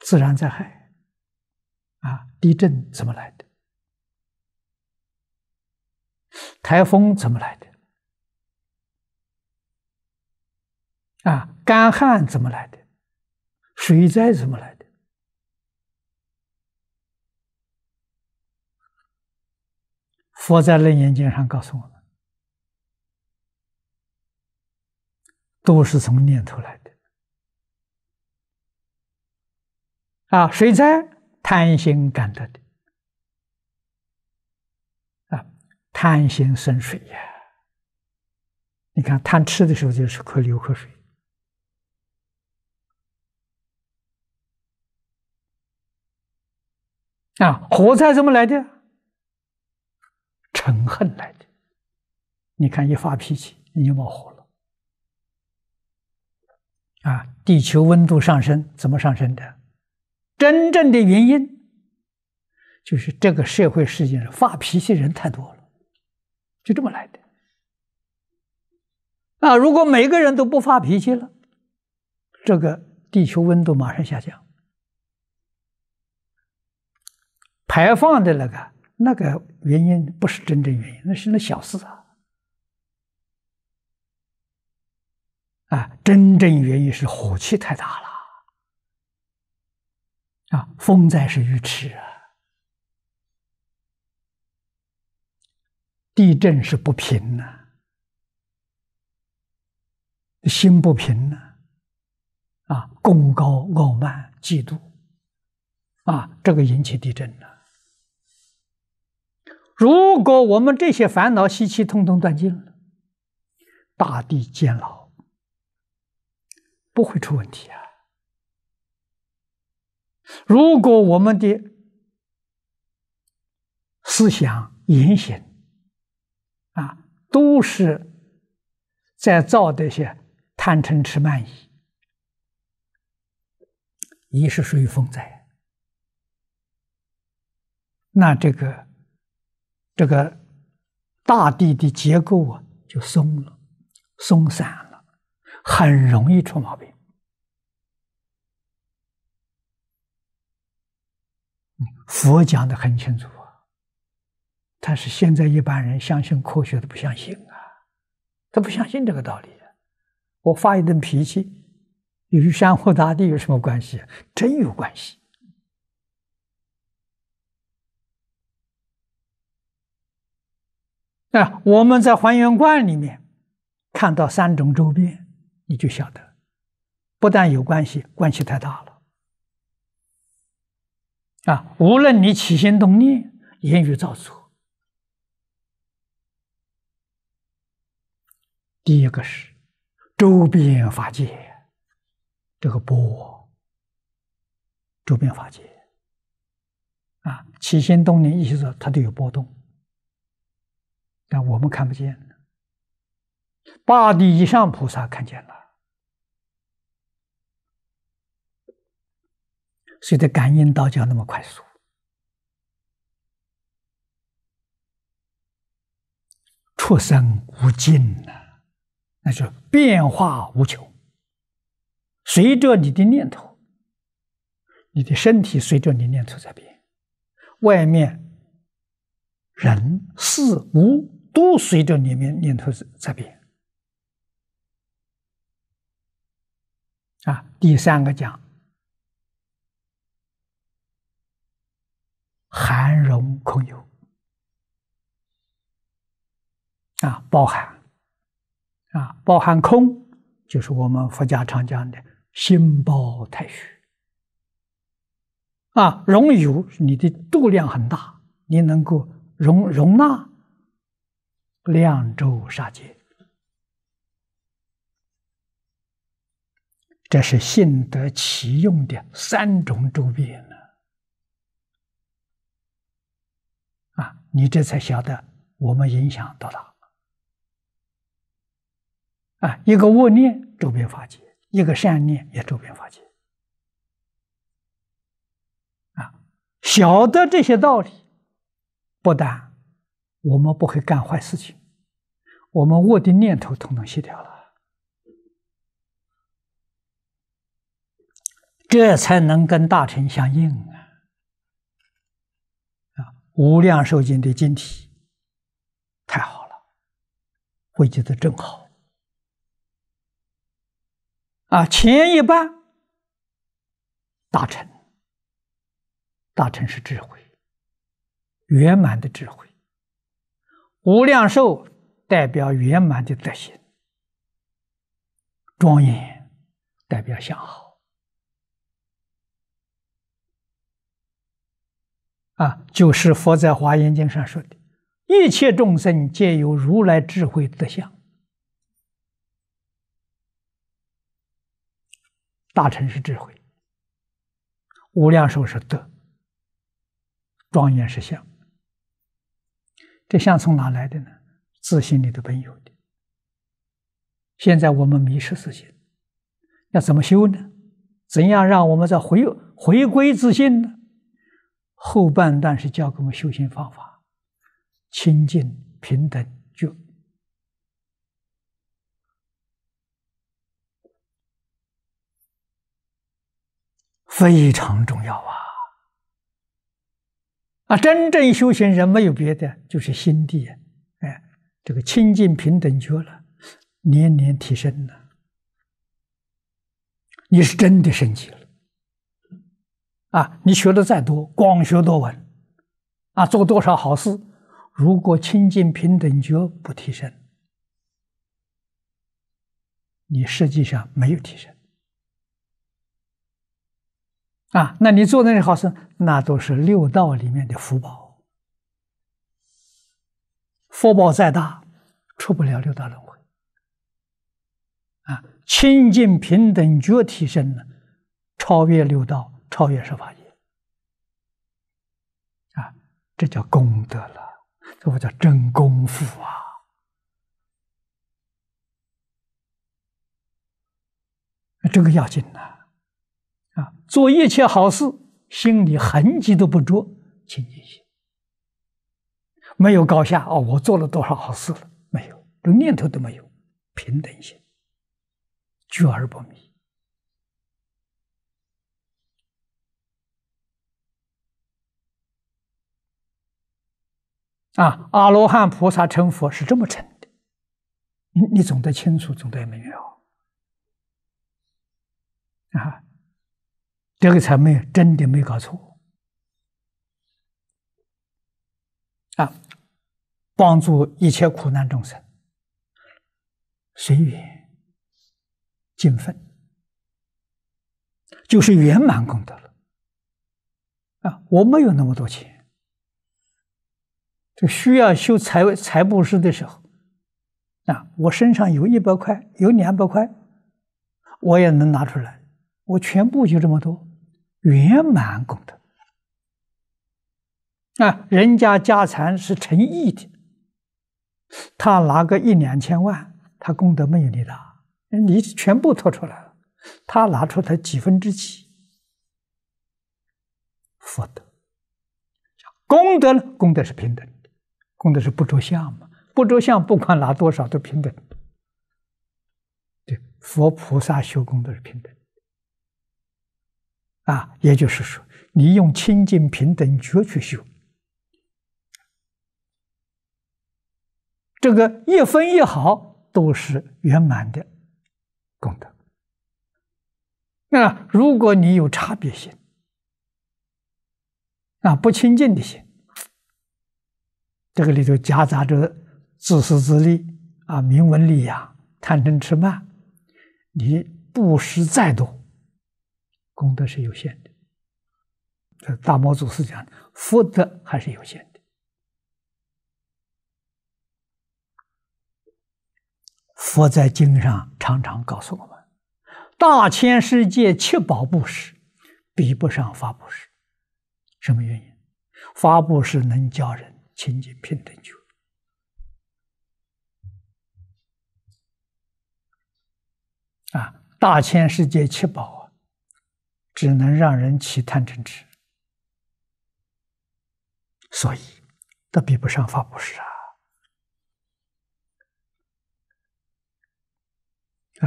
自然灾害。啊，地震怎么来的？台风怎么来的？啊，干旱怎么来的？水灾怎么来的？佛在楞严经上告诉我们，都是从念头来的。啊，水灾。贪心干的啊！贪心生水呀！你看，贪吃的时候就是口流口水。啊，火灾怎么来的？嗔恨来的。你看，一发脾气你就冒火了。啊！地球温度上升怎么上升的？真正的原因就是这个社会世界上发脾气人太多了，就这么来的。啊，如果每个人都不发脾气了，这个地球温度马上下降。排放的那个那个原因不是真正原因，那是那小事啊。啊，真正原因是火气太大了。啊，风灾是愚痴啊，地震是不平呢，心不平呢，啊，功高傲慢、嫉妒，啊，这个引起地震了。如果我们这些烦恼习气通通断尽了，大地坚牢，不会出问题啊。如果我们的思想言行啊都是在造这些贪嗔痴慢疑，疑是属于风灾，那这个这个大地的结构啊就松了、松散了，很容易出毛病。佛讲的很清楚啊，但是现在一般人相信科学的不相信啊，他不相信这个道理。我发一顿脾气，与山河大地有什么关系真有关系。那我们在还原观里面看到三种周边，你就晓得，不但有关系，关系太大了。啊，无论你起心动念、言语造作，第一个是周边法界，这个波，周边法界，啊，起心动念、意思它都有波动，但我们看不见，八地以上菩萨看见了。随着感应道教那么快速，出生无尽呐，那就变化无穷。随着你的念头，你的身体随着你念头在变，外面人事物都随着里面念头在在变。啊，第三个讲。含容空有，啊，包含，啊，包含空，就是我们佛家常讲的心包太虚，啊，容有，你的度量很大，你能够容容纳量州杀劫。这是性得其用的三种周边你这才晓得我们影响多大啊！一个恶念周边发界，一个善念也周边发界。啊！晓得这些道理，不但我们不会干坏事情，我们恶的念头统统卸掉了，这才能跟大乘相应啊！无量寿经的经题，太好了，汇集的正好。啊，前一半，大成，大成是智慧，圆满的智慧。无量寿代表圆满的德行，庄严代表相好。啊，就是佛在《华严经》上说的：“一切众生皆有如来智慧德相，大成是智慧，无量寿是德，庄严是相。这相从哪来的呢？自心里的本有的。现在我们迷失自信，要怎么修呢？怎样让我们再回回归自信呢？”后半段是教给我们修行方法，清净平等觉非常重要啊！啊，真正修行人没有别的，就是心地，哎，这个清净平等觉了，年年提升呢，你是真的升级了。啊，你学的再多，光学多闻，啊，做多少好事，如果清净平等觉不提升，你实际上没有提升。啊，那你做那些好事，那都是六道里面的福报。福报再大，出不了六道轮回。啊，清净平等觉提升了，超越六道。超越十法界啊，这叫功德了，这不叫真功夫啊！这个要紧呐，啊，做一切好事，心里痕迹都不着，清净心，没有高下啊。我做了多少好事了？没有，这念头都没有，平等心，绝而不迷。啊，阿罗汉、菩萨成佛是这么成的，你你总得清楚，总得没有？啊，这个才没真的没搞错。啊，帮助一切苦难众生，随缘尽分，就是圆满功德了。啊，我没有那么多钱。这需要修财财布施的时候，啊，我身上有一百块，有两百块，我也能拿出来。我全部就这么多，圆满功德。啊，人家家产是成亿的，他拿个一两千万，他功德没有你大。你全部拖出来了，他拿出他几分之几福德？功德呢？功德是平等。供的是不着相嘛，不着相，不管拿多少都平等。对，佛菩萨修功德是平等，啊，也就是说，你用清净平等觉去修，这个一分一毫都是圆满的功德。那如果你有差别心，啊，不清净的心。这个里头夹杂着自私自利啊、名闻利养、贪嗔痴慢，你布施再多，功德是有限的。大摩祖师讲，福德还是有限的。佛在经上常常告诉我们，大千世界七宝布施，比不上法布施。什么原因？法布施能教人。清净平等觉啊，大千世界七宝啊，只能让人起贪嗔痴，所以都比不上法布施啊！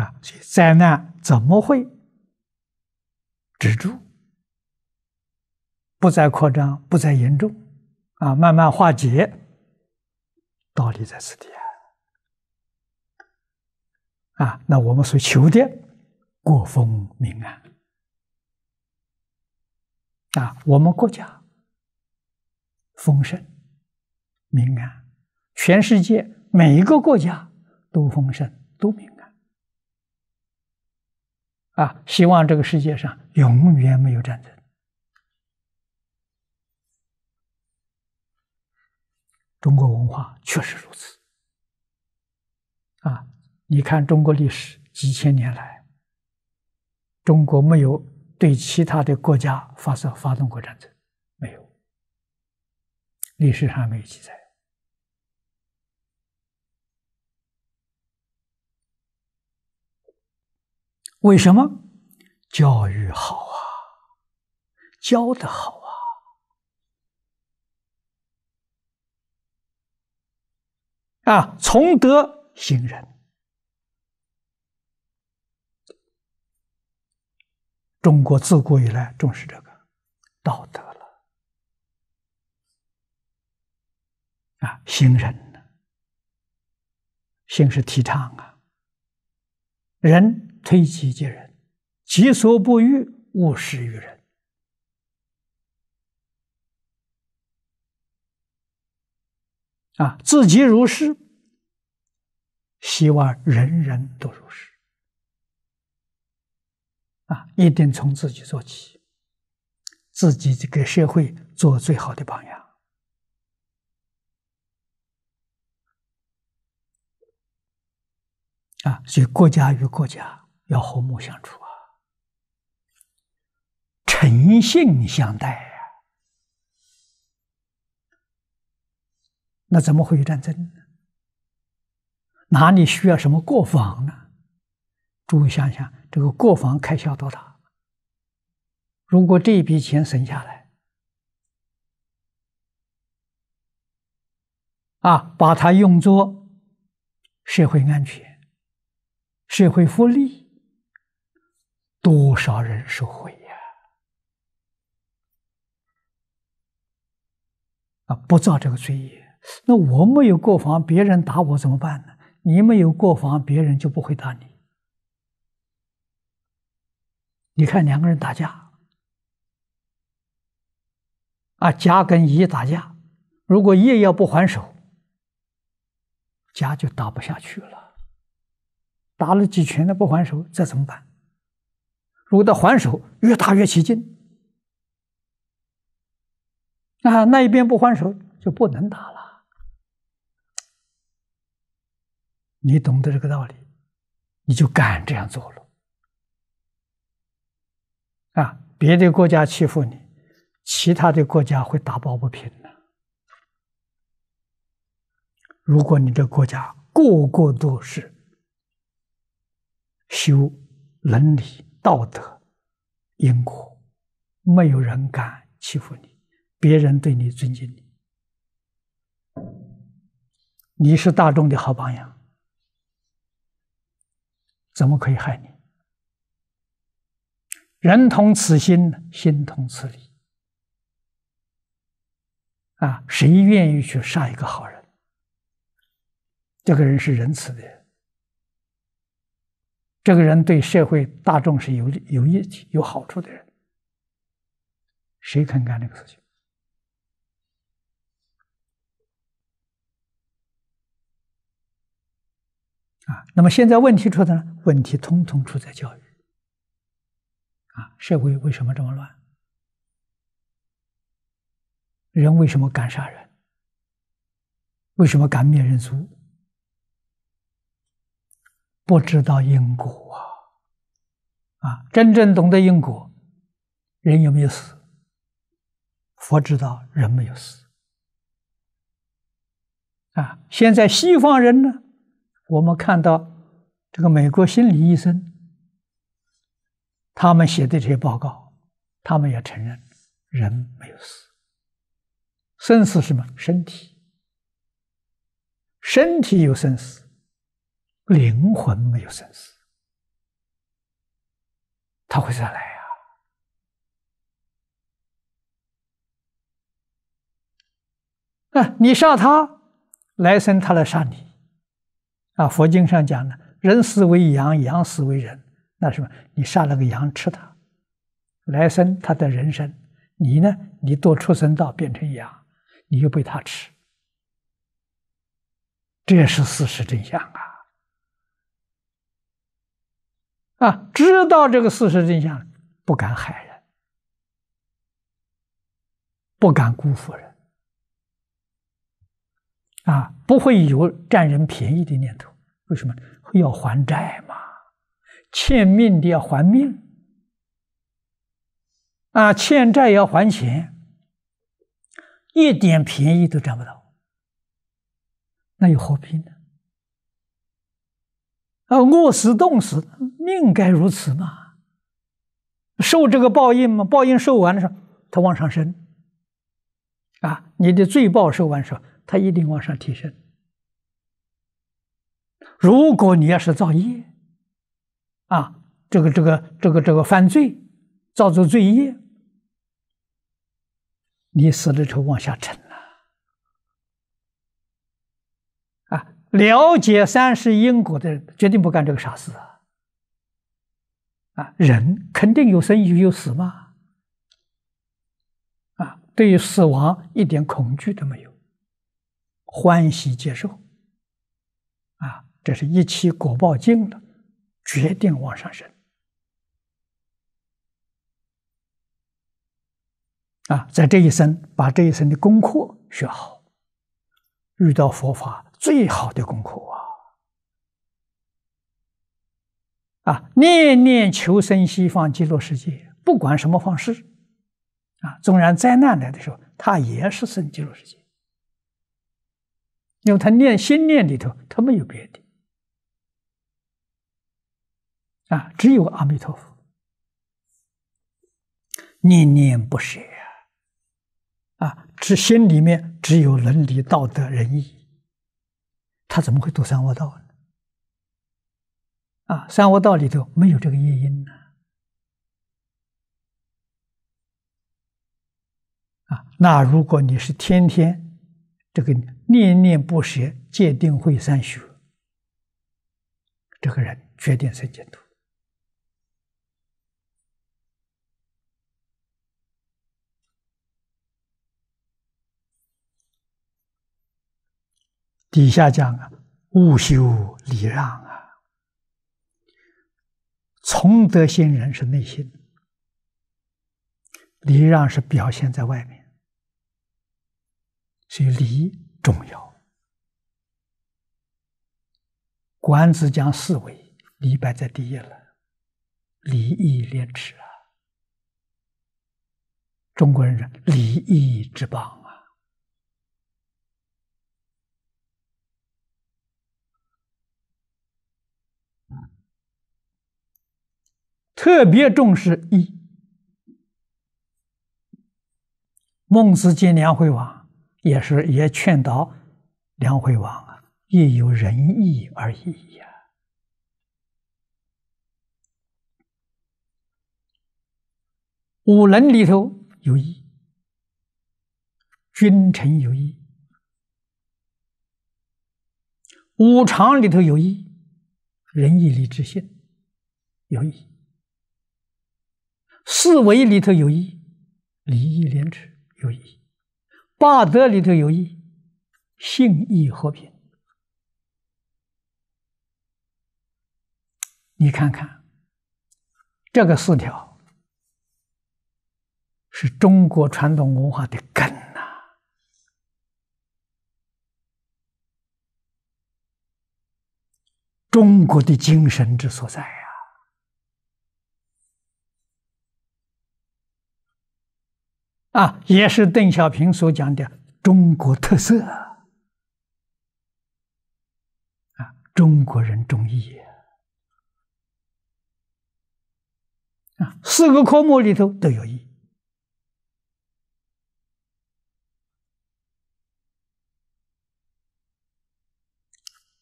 啊，所以灾难怎么会止住，不再扩张，不再严重？啊，慢慢化解，道理在此地啊！啊，那我们所求的，国风民安啊，我们国家丰盛、民安，全世界每一个国家都丰盛、都民安啊！希望这个世界上永远没有战争。中国文化确实如此，啊！你看中国历史几千年来，中国没有对其他的国家发射发动过战争，没有，历史上没有记载。为什么？教育好啊，教的好啊。啊，从德行仁。中国自古以来重视这个道德了。啊，行仁呢？行是提倡啊，仁推己及人，己所不欲，勿施于人。啊，自己如是，希望人人都如是。啊，一定从自己做起，自己给社会做最好的榜样。啊，所以国家与国家要和睦相处啊，诚信相待。那怎么会有战争呢？哪里需要什么过防呢？诸位想想，这个过防开销多大？如果这一笔钱省下来，啊，把它用作社会安全、社会福利，多少人受惠呀？啊，不造这个罪业。那我没有过防，别人打我怎么办呢？你没有过防，别人就不会打你。你看两个人打架，啊，甲跟乙打架，如果乙要不还手，甲就打不下去了。打了几拳了不还手，这怎么办？如果他还手，越打越起劲。啊，那一边不还手，就不能打了。你懂得这个道理，你就敢这样做了。啊，别的国家欺负你，其他的国家会打抱不平的。如果你的国家个个都是修伦理、道德、因果，没有人敢欺负你，别人对你尊敬你，你是大众的好榜样。怎么可以害你？人同此心，心同此理。啊，谁愿意去杀一个好人？这个人是仁慈的，这个人对社会大众是有利、有益、有好处的人，谁肯干这个事情？啊，那么现在问题出在呢？问题通通出在教育。啊，社会为什么这么乱？人为什么敢杀人？为什么敢灭人族？不知道因果啊！啊，真正懂得因果，人有没有死？佛知道人没有死。啊，现在西方人呢？我们看到这个美国心理医生，他们写的这些报告，他们也承认，人没有死，生死什么身体，身体有生死，灵魂没有生死，他会再来呀。啊，你杀他，来生他来杀你。啊，佛经上讲的，人死为羊，羊死为人。那什么，你杀了个羊吃它，来生它的人生，你呢？你多出生道变成羊，你又被他吃。这是事实真相啊！啊，知道这个事实真相，不敢害人，不敢辜负人。啊，不会有占人便宜的念头。为什么会要还债嘛？欠命的要还命，啊，欠债要还钱，一点便宜都占不到，那又何必呢？啊，饿死冻死，命该如此嘛，受这个报应嘛。报应受完的时候，他往上升，啊，你的罪报受完时候。他一定往上提升。如果你要是造业，啊，这个这个这个这个犯罪，造作罪业，你死的时候往下沉了。啊，了解三世因果的人，绝对不干这个傻事啊！啊，人肯定有生有有死嘛。啊，对于死亡一点恐惧都没有。欢喜接受，啊，这是一期果报尽了，决定往上升。啊，在这一生把这一生的功课学好，遇到佛法最好的功课啊，啊，念念求生西方极乐世界，不管什么方式，啊，纵然灾难来的时候，他也是生极乐世界。因为他念心念里头，他没有别的啊，只有阿弥陀佛，念念不舍啊，啊，只心里面只有伦理道德仁义，他怎么会读三恶道呢？啊，三恶道里头没有这个业因呢？啊，那如果你是天天。这个念念不舍，戒定慧三学，这个人决定成净土。底下讲啊，务修礼让啊，从德心人是内心，礼让是表现在外面。所以礼重要，管子讲四维，礼摆在第一了。礼义廉耻啊，中国人说礼义之邦啊，特别重视义。孟子见梁惠王。也是，也劝导梁惠王啊，亦有仁义而已呀。五伦里头有义，君臣有义；五常里头有义，仁义礼智信有义；四维里头有义，礼义廉耻有义。八德里头有义，信义和平。你看看，这个四条是中国传统文化的根呐，中国的精神之所在呀。啊，也是邓小平所讲的中国特色。啊，中国人中医。啊，四个科目里头都有医，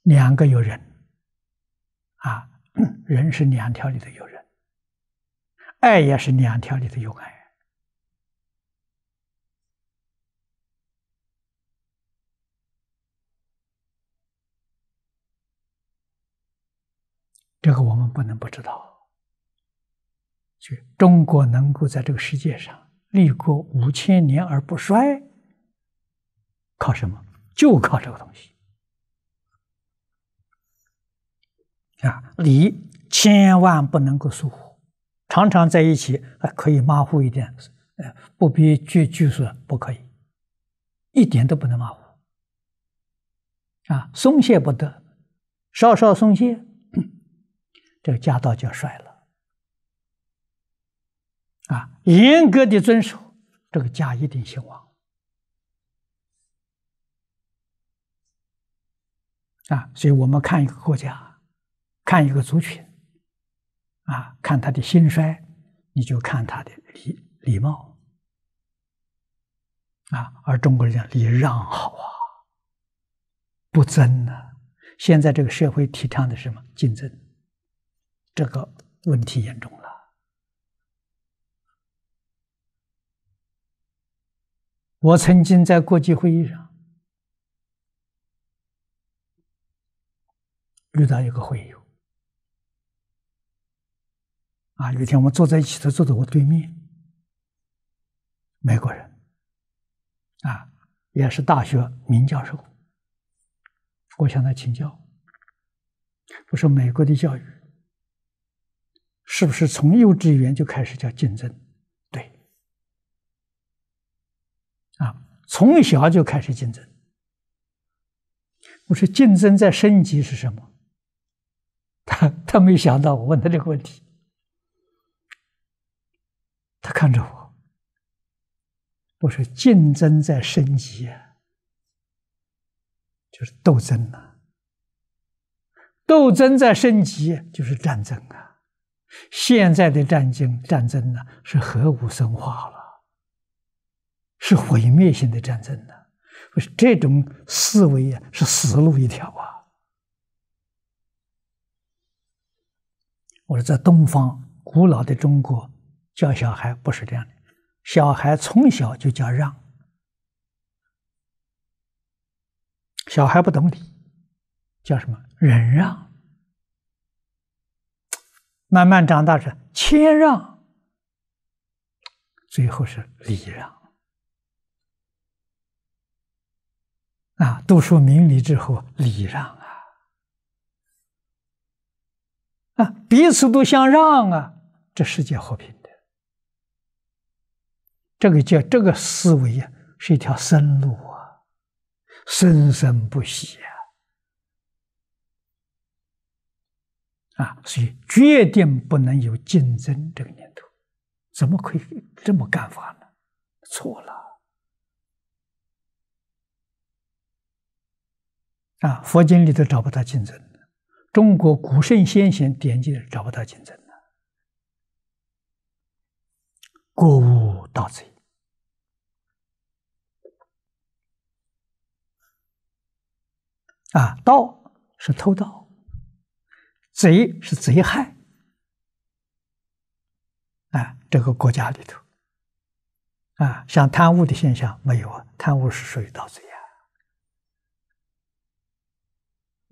两个有人。啊，人是两条里头有人，爱也是两条里头有爱。这个我们不能不知道。就中国能够在这个世界上立国五千年而不衰，靠什么？就靠这个东西。啊，礼千万不能够疏忽，常常在一起还可以马虎一点，呃，不必拘拘束，不可以，一点都不能马虎。啊，松懈不得，稍稍松懈。这个家道就衰了啊！严格的遵守，这个家一定兴旺啊！所以我们看一个国家，看一个族群啊，看他的兴衰，你就看他的礼礼貌啊。而中国人讲礼让好啊，不争呢。现在这个社会提倡的什么竞争？这个问题严重了。我曾经在国际会议上遇到一个会友，啊，有一天我们坐在一起，他坐在我对面，美国人，啊，也是大学名教授。我向他请教，我说美国的教育。是不是从幼稚园就开始叫竞争？对，啊，从小就开始竞争。我说竞争在升级是什么？他他没想到我问他这个问题，他看着我。我说竞争在升级啊，就是斗争啊，斗争在升级就是战争啊。现在的战争战争呢，是核武生化了，是毁灭性的战争呢。不是这种思维呀，是死路一条啊。我说在东方古老的中国，教小孩不是这样的，小孩从小就叫让，小孩不懂礼，叫什么忍让。慢慢长大是谦让，最后是礼让啊！都说明礼之后礼让啊，啊，彼此都相让啊，这世界和平的，这个叫这个思维啊，是一条生路啊，生生不息呀。啊，所以绝对不能有竞争这个念头，怎么可以这么干法呢？错了！啊，佛经里头找不到竞争的，中国古圣先贤典籍里找不到竞争的，过无盗贼。啊，盗是偷盗。贼是贼害，啊，这个国家里头，啊，像贪污的现象没有啊，贪污是属于盗贼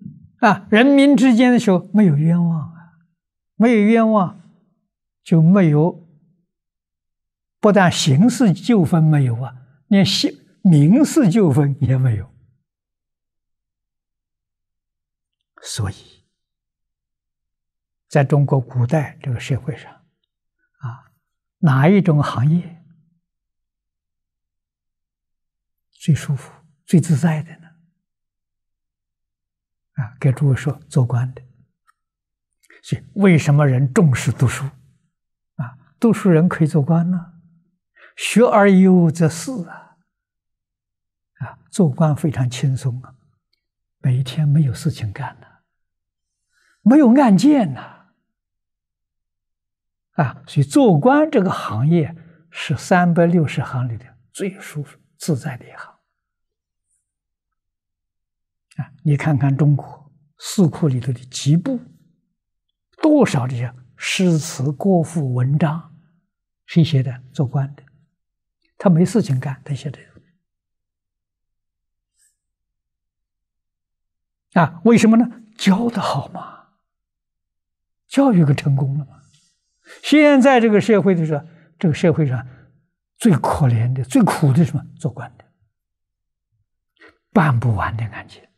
呀，啊，人民之间的时候没有冤枉啊，没有冤枉就没有，不但刑事纠纷没有啊，连刑民事纠纷也没有，所以。在中国古代这个社会上，啊，哪一种行业最舒服、最自在的呢？啊，给诸位说，做官的。所以，为什么人重视读书？啊，读书人可以做官呢？学而优则仕啊！啊，做官非常轻松啊，每天没有事情干呢，没有案件呐。啊，所以做官这个行业是三百六十行里的最舒服、自在的一行。啊，你看看中国四库里头的几部，多少这些诗词、歌赋、文章，谁写的？做官的，他没事情干，他写的。啊，为什么呢？教的好嘛，教育个成功了吗？现在这个社会就是这个社会上最可怜的、最苦的什么？做官的，办不完的案件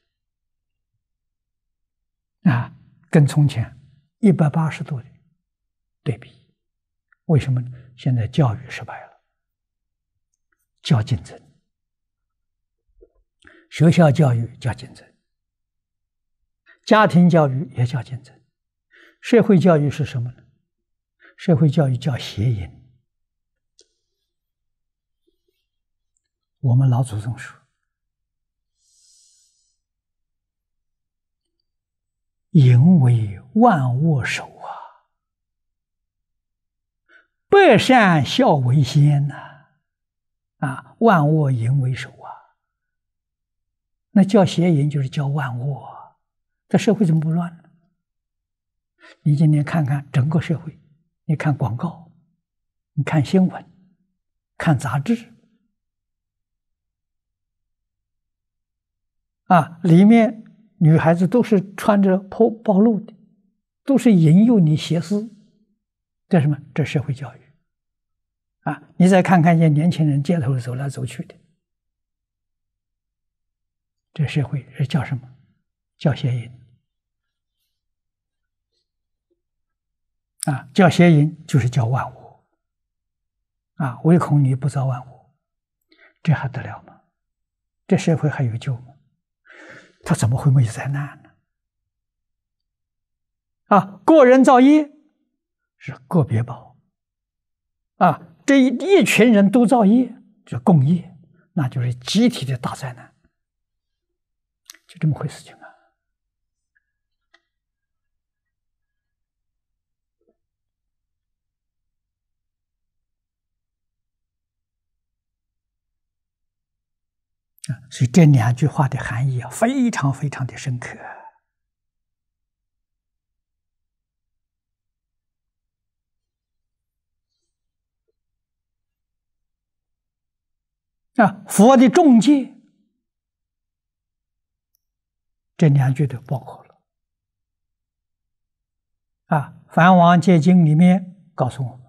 啊，跟从前一百八十度的对比。为什么现在教育失败了？叫竞争，学校教育叫竞争，家庭教育也叫竞争，社会教育是什么呢？社会教育叫邪淫。我们老祖宗说：“淫为万物首啊，百善孝为先呐，啊，万物淫为首啊。那叫邪淫就是叫万物，这社会怎么不乱呢？你今天看看整个社会。”你看广告，你看新闻，看杂志，啊，里面女孩子都是穿着破暴露的，都是引诱你邪思，这什么？这社会教育，啊，你再看看一些年轻人街头走来走去的，这社会是叫什么？叫邪淫。啊，叫邪淫就是叫万物，啊，唯恐你不造万物，这还得了吗？这社会还有救吗？他怎么会没有灾难呢？啊，个人造业是个别报，啊，这一一群人都造业就共业，那就是集体的大灾难，就这么回事情啊。所以这两句话的含义啊，非常非常的深刻。啊，佛的重戒，这两句都包括了。啊，《梵王戒经》里面告诉我们，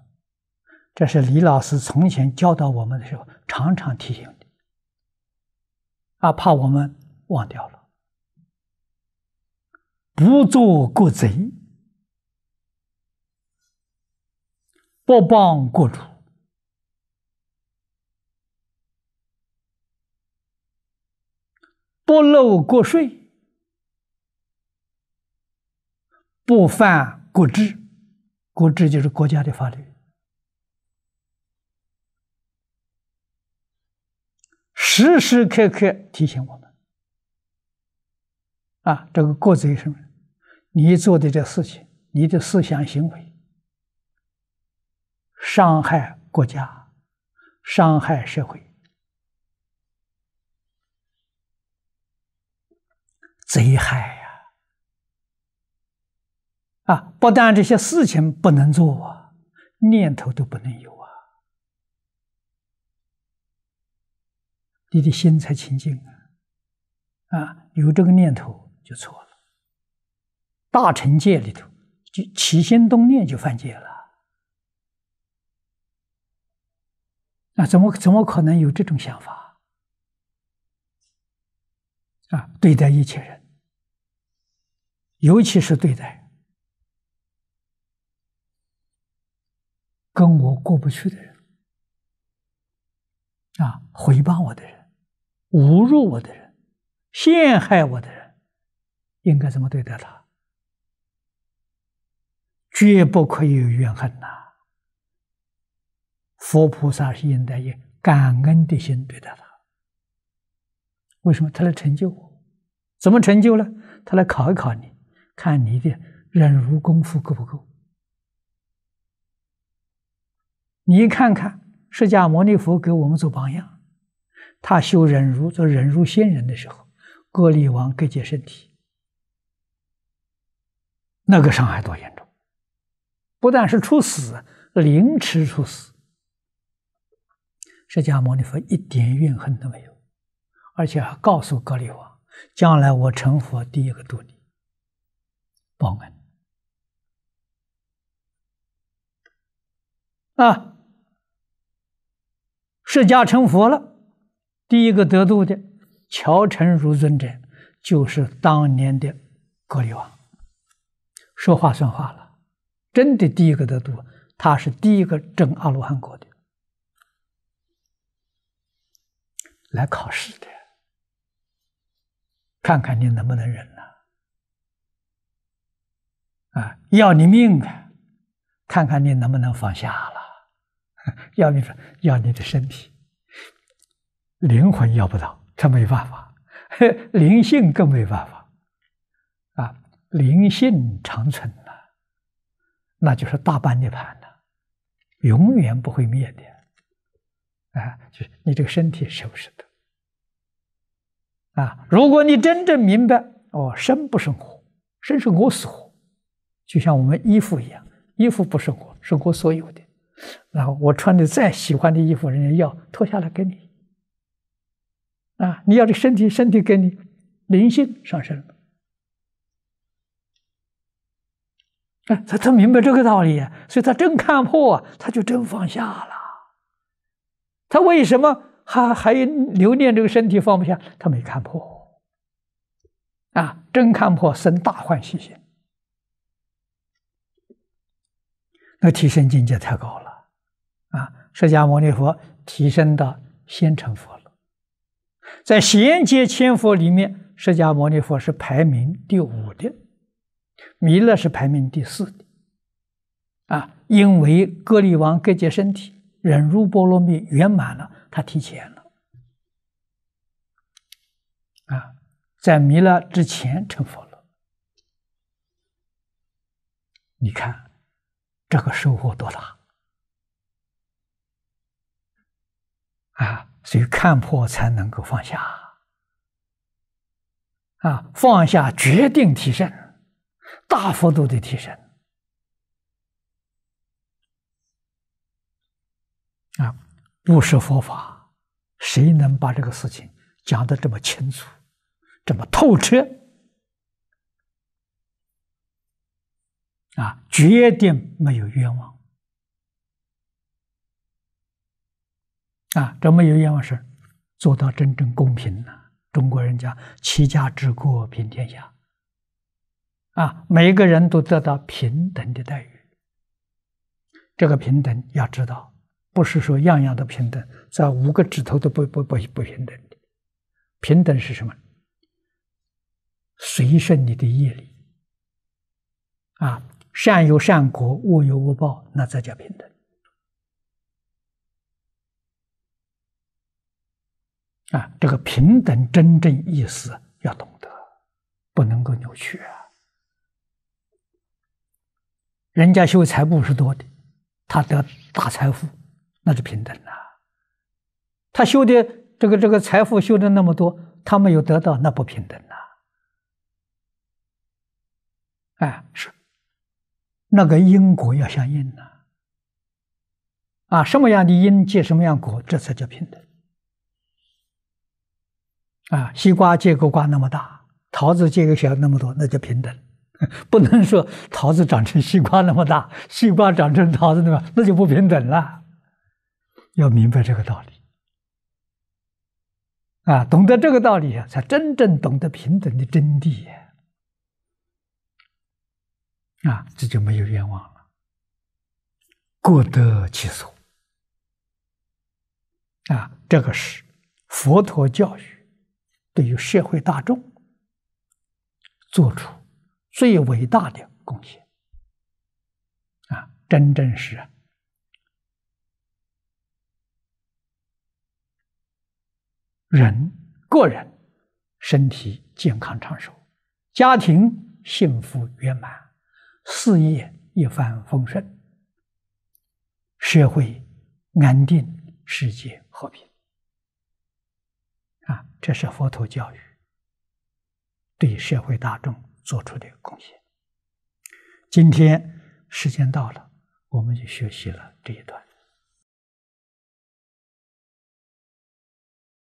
这是李老师从前教导我们的时候，常常提醒。啊，怕我们忘掉了。不做国贼，不帮国主，不漏国税，不犯国制。国制就是国家的法律。时时刻刻提醒我们，啊，这个国贼什么？你做的这事情，你的思想行为，伤害国家，伤害社会，贼害呀！啊，不但这些事情不能做啊，念头都不能有。你的心才清净啊！有这个念头就错了。大乘界里头，就起心动念就犯戒了。那怎么怎么可能有这种想法？啊，对待一切人，尤其是对待跟我过不去的人，啊，回报我的人。侮辱我的人，陷害我的人，应该怎么对待他？绝不可以有怨恨呐！佛菩萨是应该以感恩的心对待他。为什么他来成就我？怎么成就呢？他来考一考你，看你的忍辱功夫够不够？你看看释迦牟尼佛给我们做榜样。他修忍辱，做忍辱仙人的时候，格利王割截身体，那个伤害多严重！不但是处死，凌迟处死。释迦牟尼佛一点怨恨都没有，而且还告诉格利王：“将来我成佛，第一个度你，报恩。”啊，释迦成佛了。第一个得度的乔臣如尊者，就是当年的格里王。说话算话了，真的第一个得度，他是第一个证阿罗汉果的。来考试的，看看你能不能忍了，啊，要你命啊！看看你能不能放下了，要你说要你的身体。灵魂要不到，这没办法；灵性更没办法啊！灵性长存呐，那就是大般涅盘了，永远不会灭的。啊，就是你这个身体是不是的？啊，如果你真正明白哦，身不是我，身是我所，就像我们衣服一样，衣服不是我，是我所有的。然后我穿的再喜欢的衣服，人家要脱下来给你。啊！你要这身体，身体给你灵性上升。啊，他他明白这个道理，所以他真看破，他就真放下了。他为什么还还留恋这个身体放不下？他没看破。啊，真看破生大欢喜心，那提升境界太高了。啊，释迦牟尼佛提升到先成佛。在贤接千佛里面，释迦牟尼佛是排名第五的，弥勒是排名第四的。啊，因为割利王各界身体忍辱波罗蜜圆满了，他提前了。啊，在弥勒之前成佛了。你看，这个收获多大啊！所以，看破才能够放下啊！放下，决定提升，大幅度的提升啊！不说佛法，谁能把这个事情讲得这么清楚、这么透彻啊？决定没有冤枉。啊，这么有愿望是做到真正公平呢？中国人讲“齐家治国平天下”。啊，每一个人都得到平等的待遇。这个平等要知道，不是说样样都平等，这五个指头都不不不不平等的。平等是什么？随顺你的业力。啊，善有善果，恶有恶报，那才叫平等。啊，这个平等真正意思要懂得，不能够扭曲啊。人家修财布是多的，他得大财富，那是平等啊。他修的这个这个财富修的那么多，他没有得到，那不平等啊。哎，是那个因果要相应啊。啊，什么样的因结什么样果，这才叫平等。啊，西瓜结果瓜那么大，桃子结果小那么多，那叫平等。不能说桃子长成西瓜那么大，西瓜长成桃子那么，那就不平等了。要明白这个道理啊，懂得这个道理，啊，才真正懂得平等的真谛。啊，这就没有愿望了，过得其所。啊，这个是佛陀教育。对于社会大众做出最伟大的贡献啊！真正是人个人身体健康长寿，家庭幸福圆满，事业一帆风顺，社会安定，世界和平。啊，这是佛陀教育对社会大众做出的贡献。今天时间到了，我们就学习了这一段。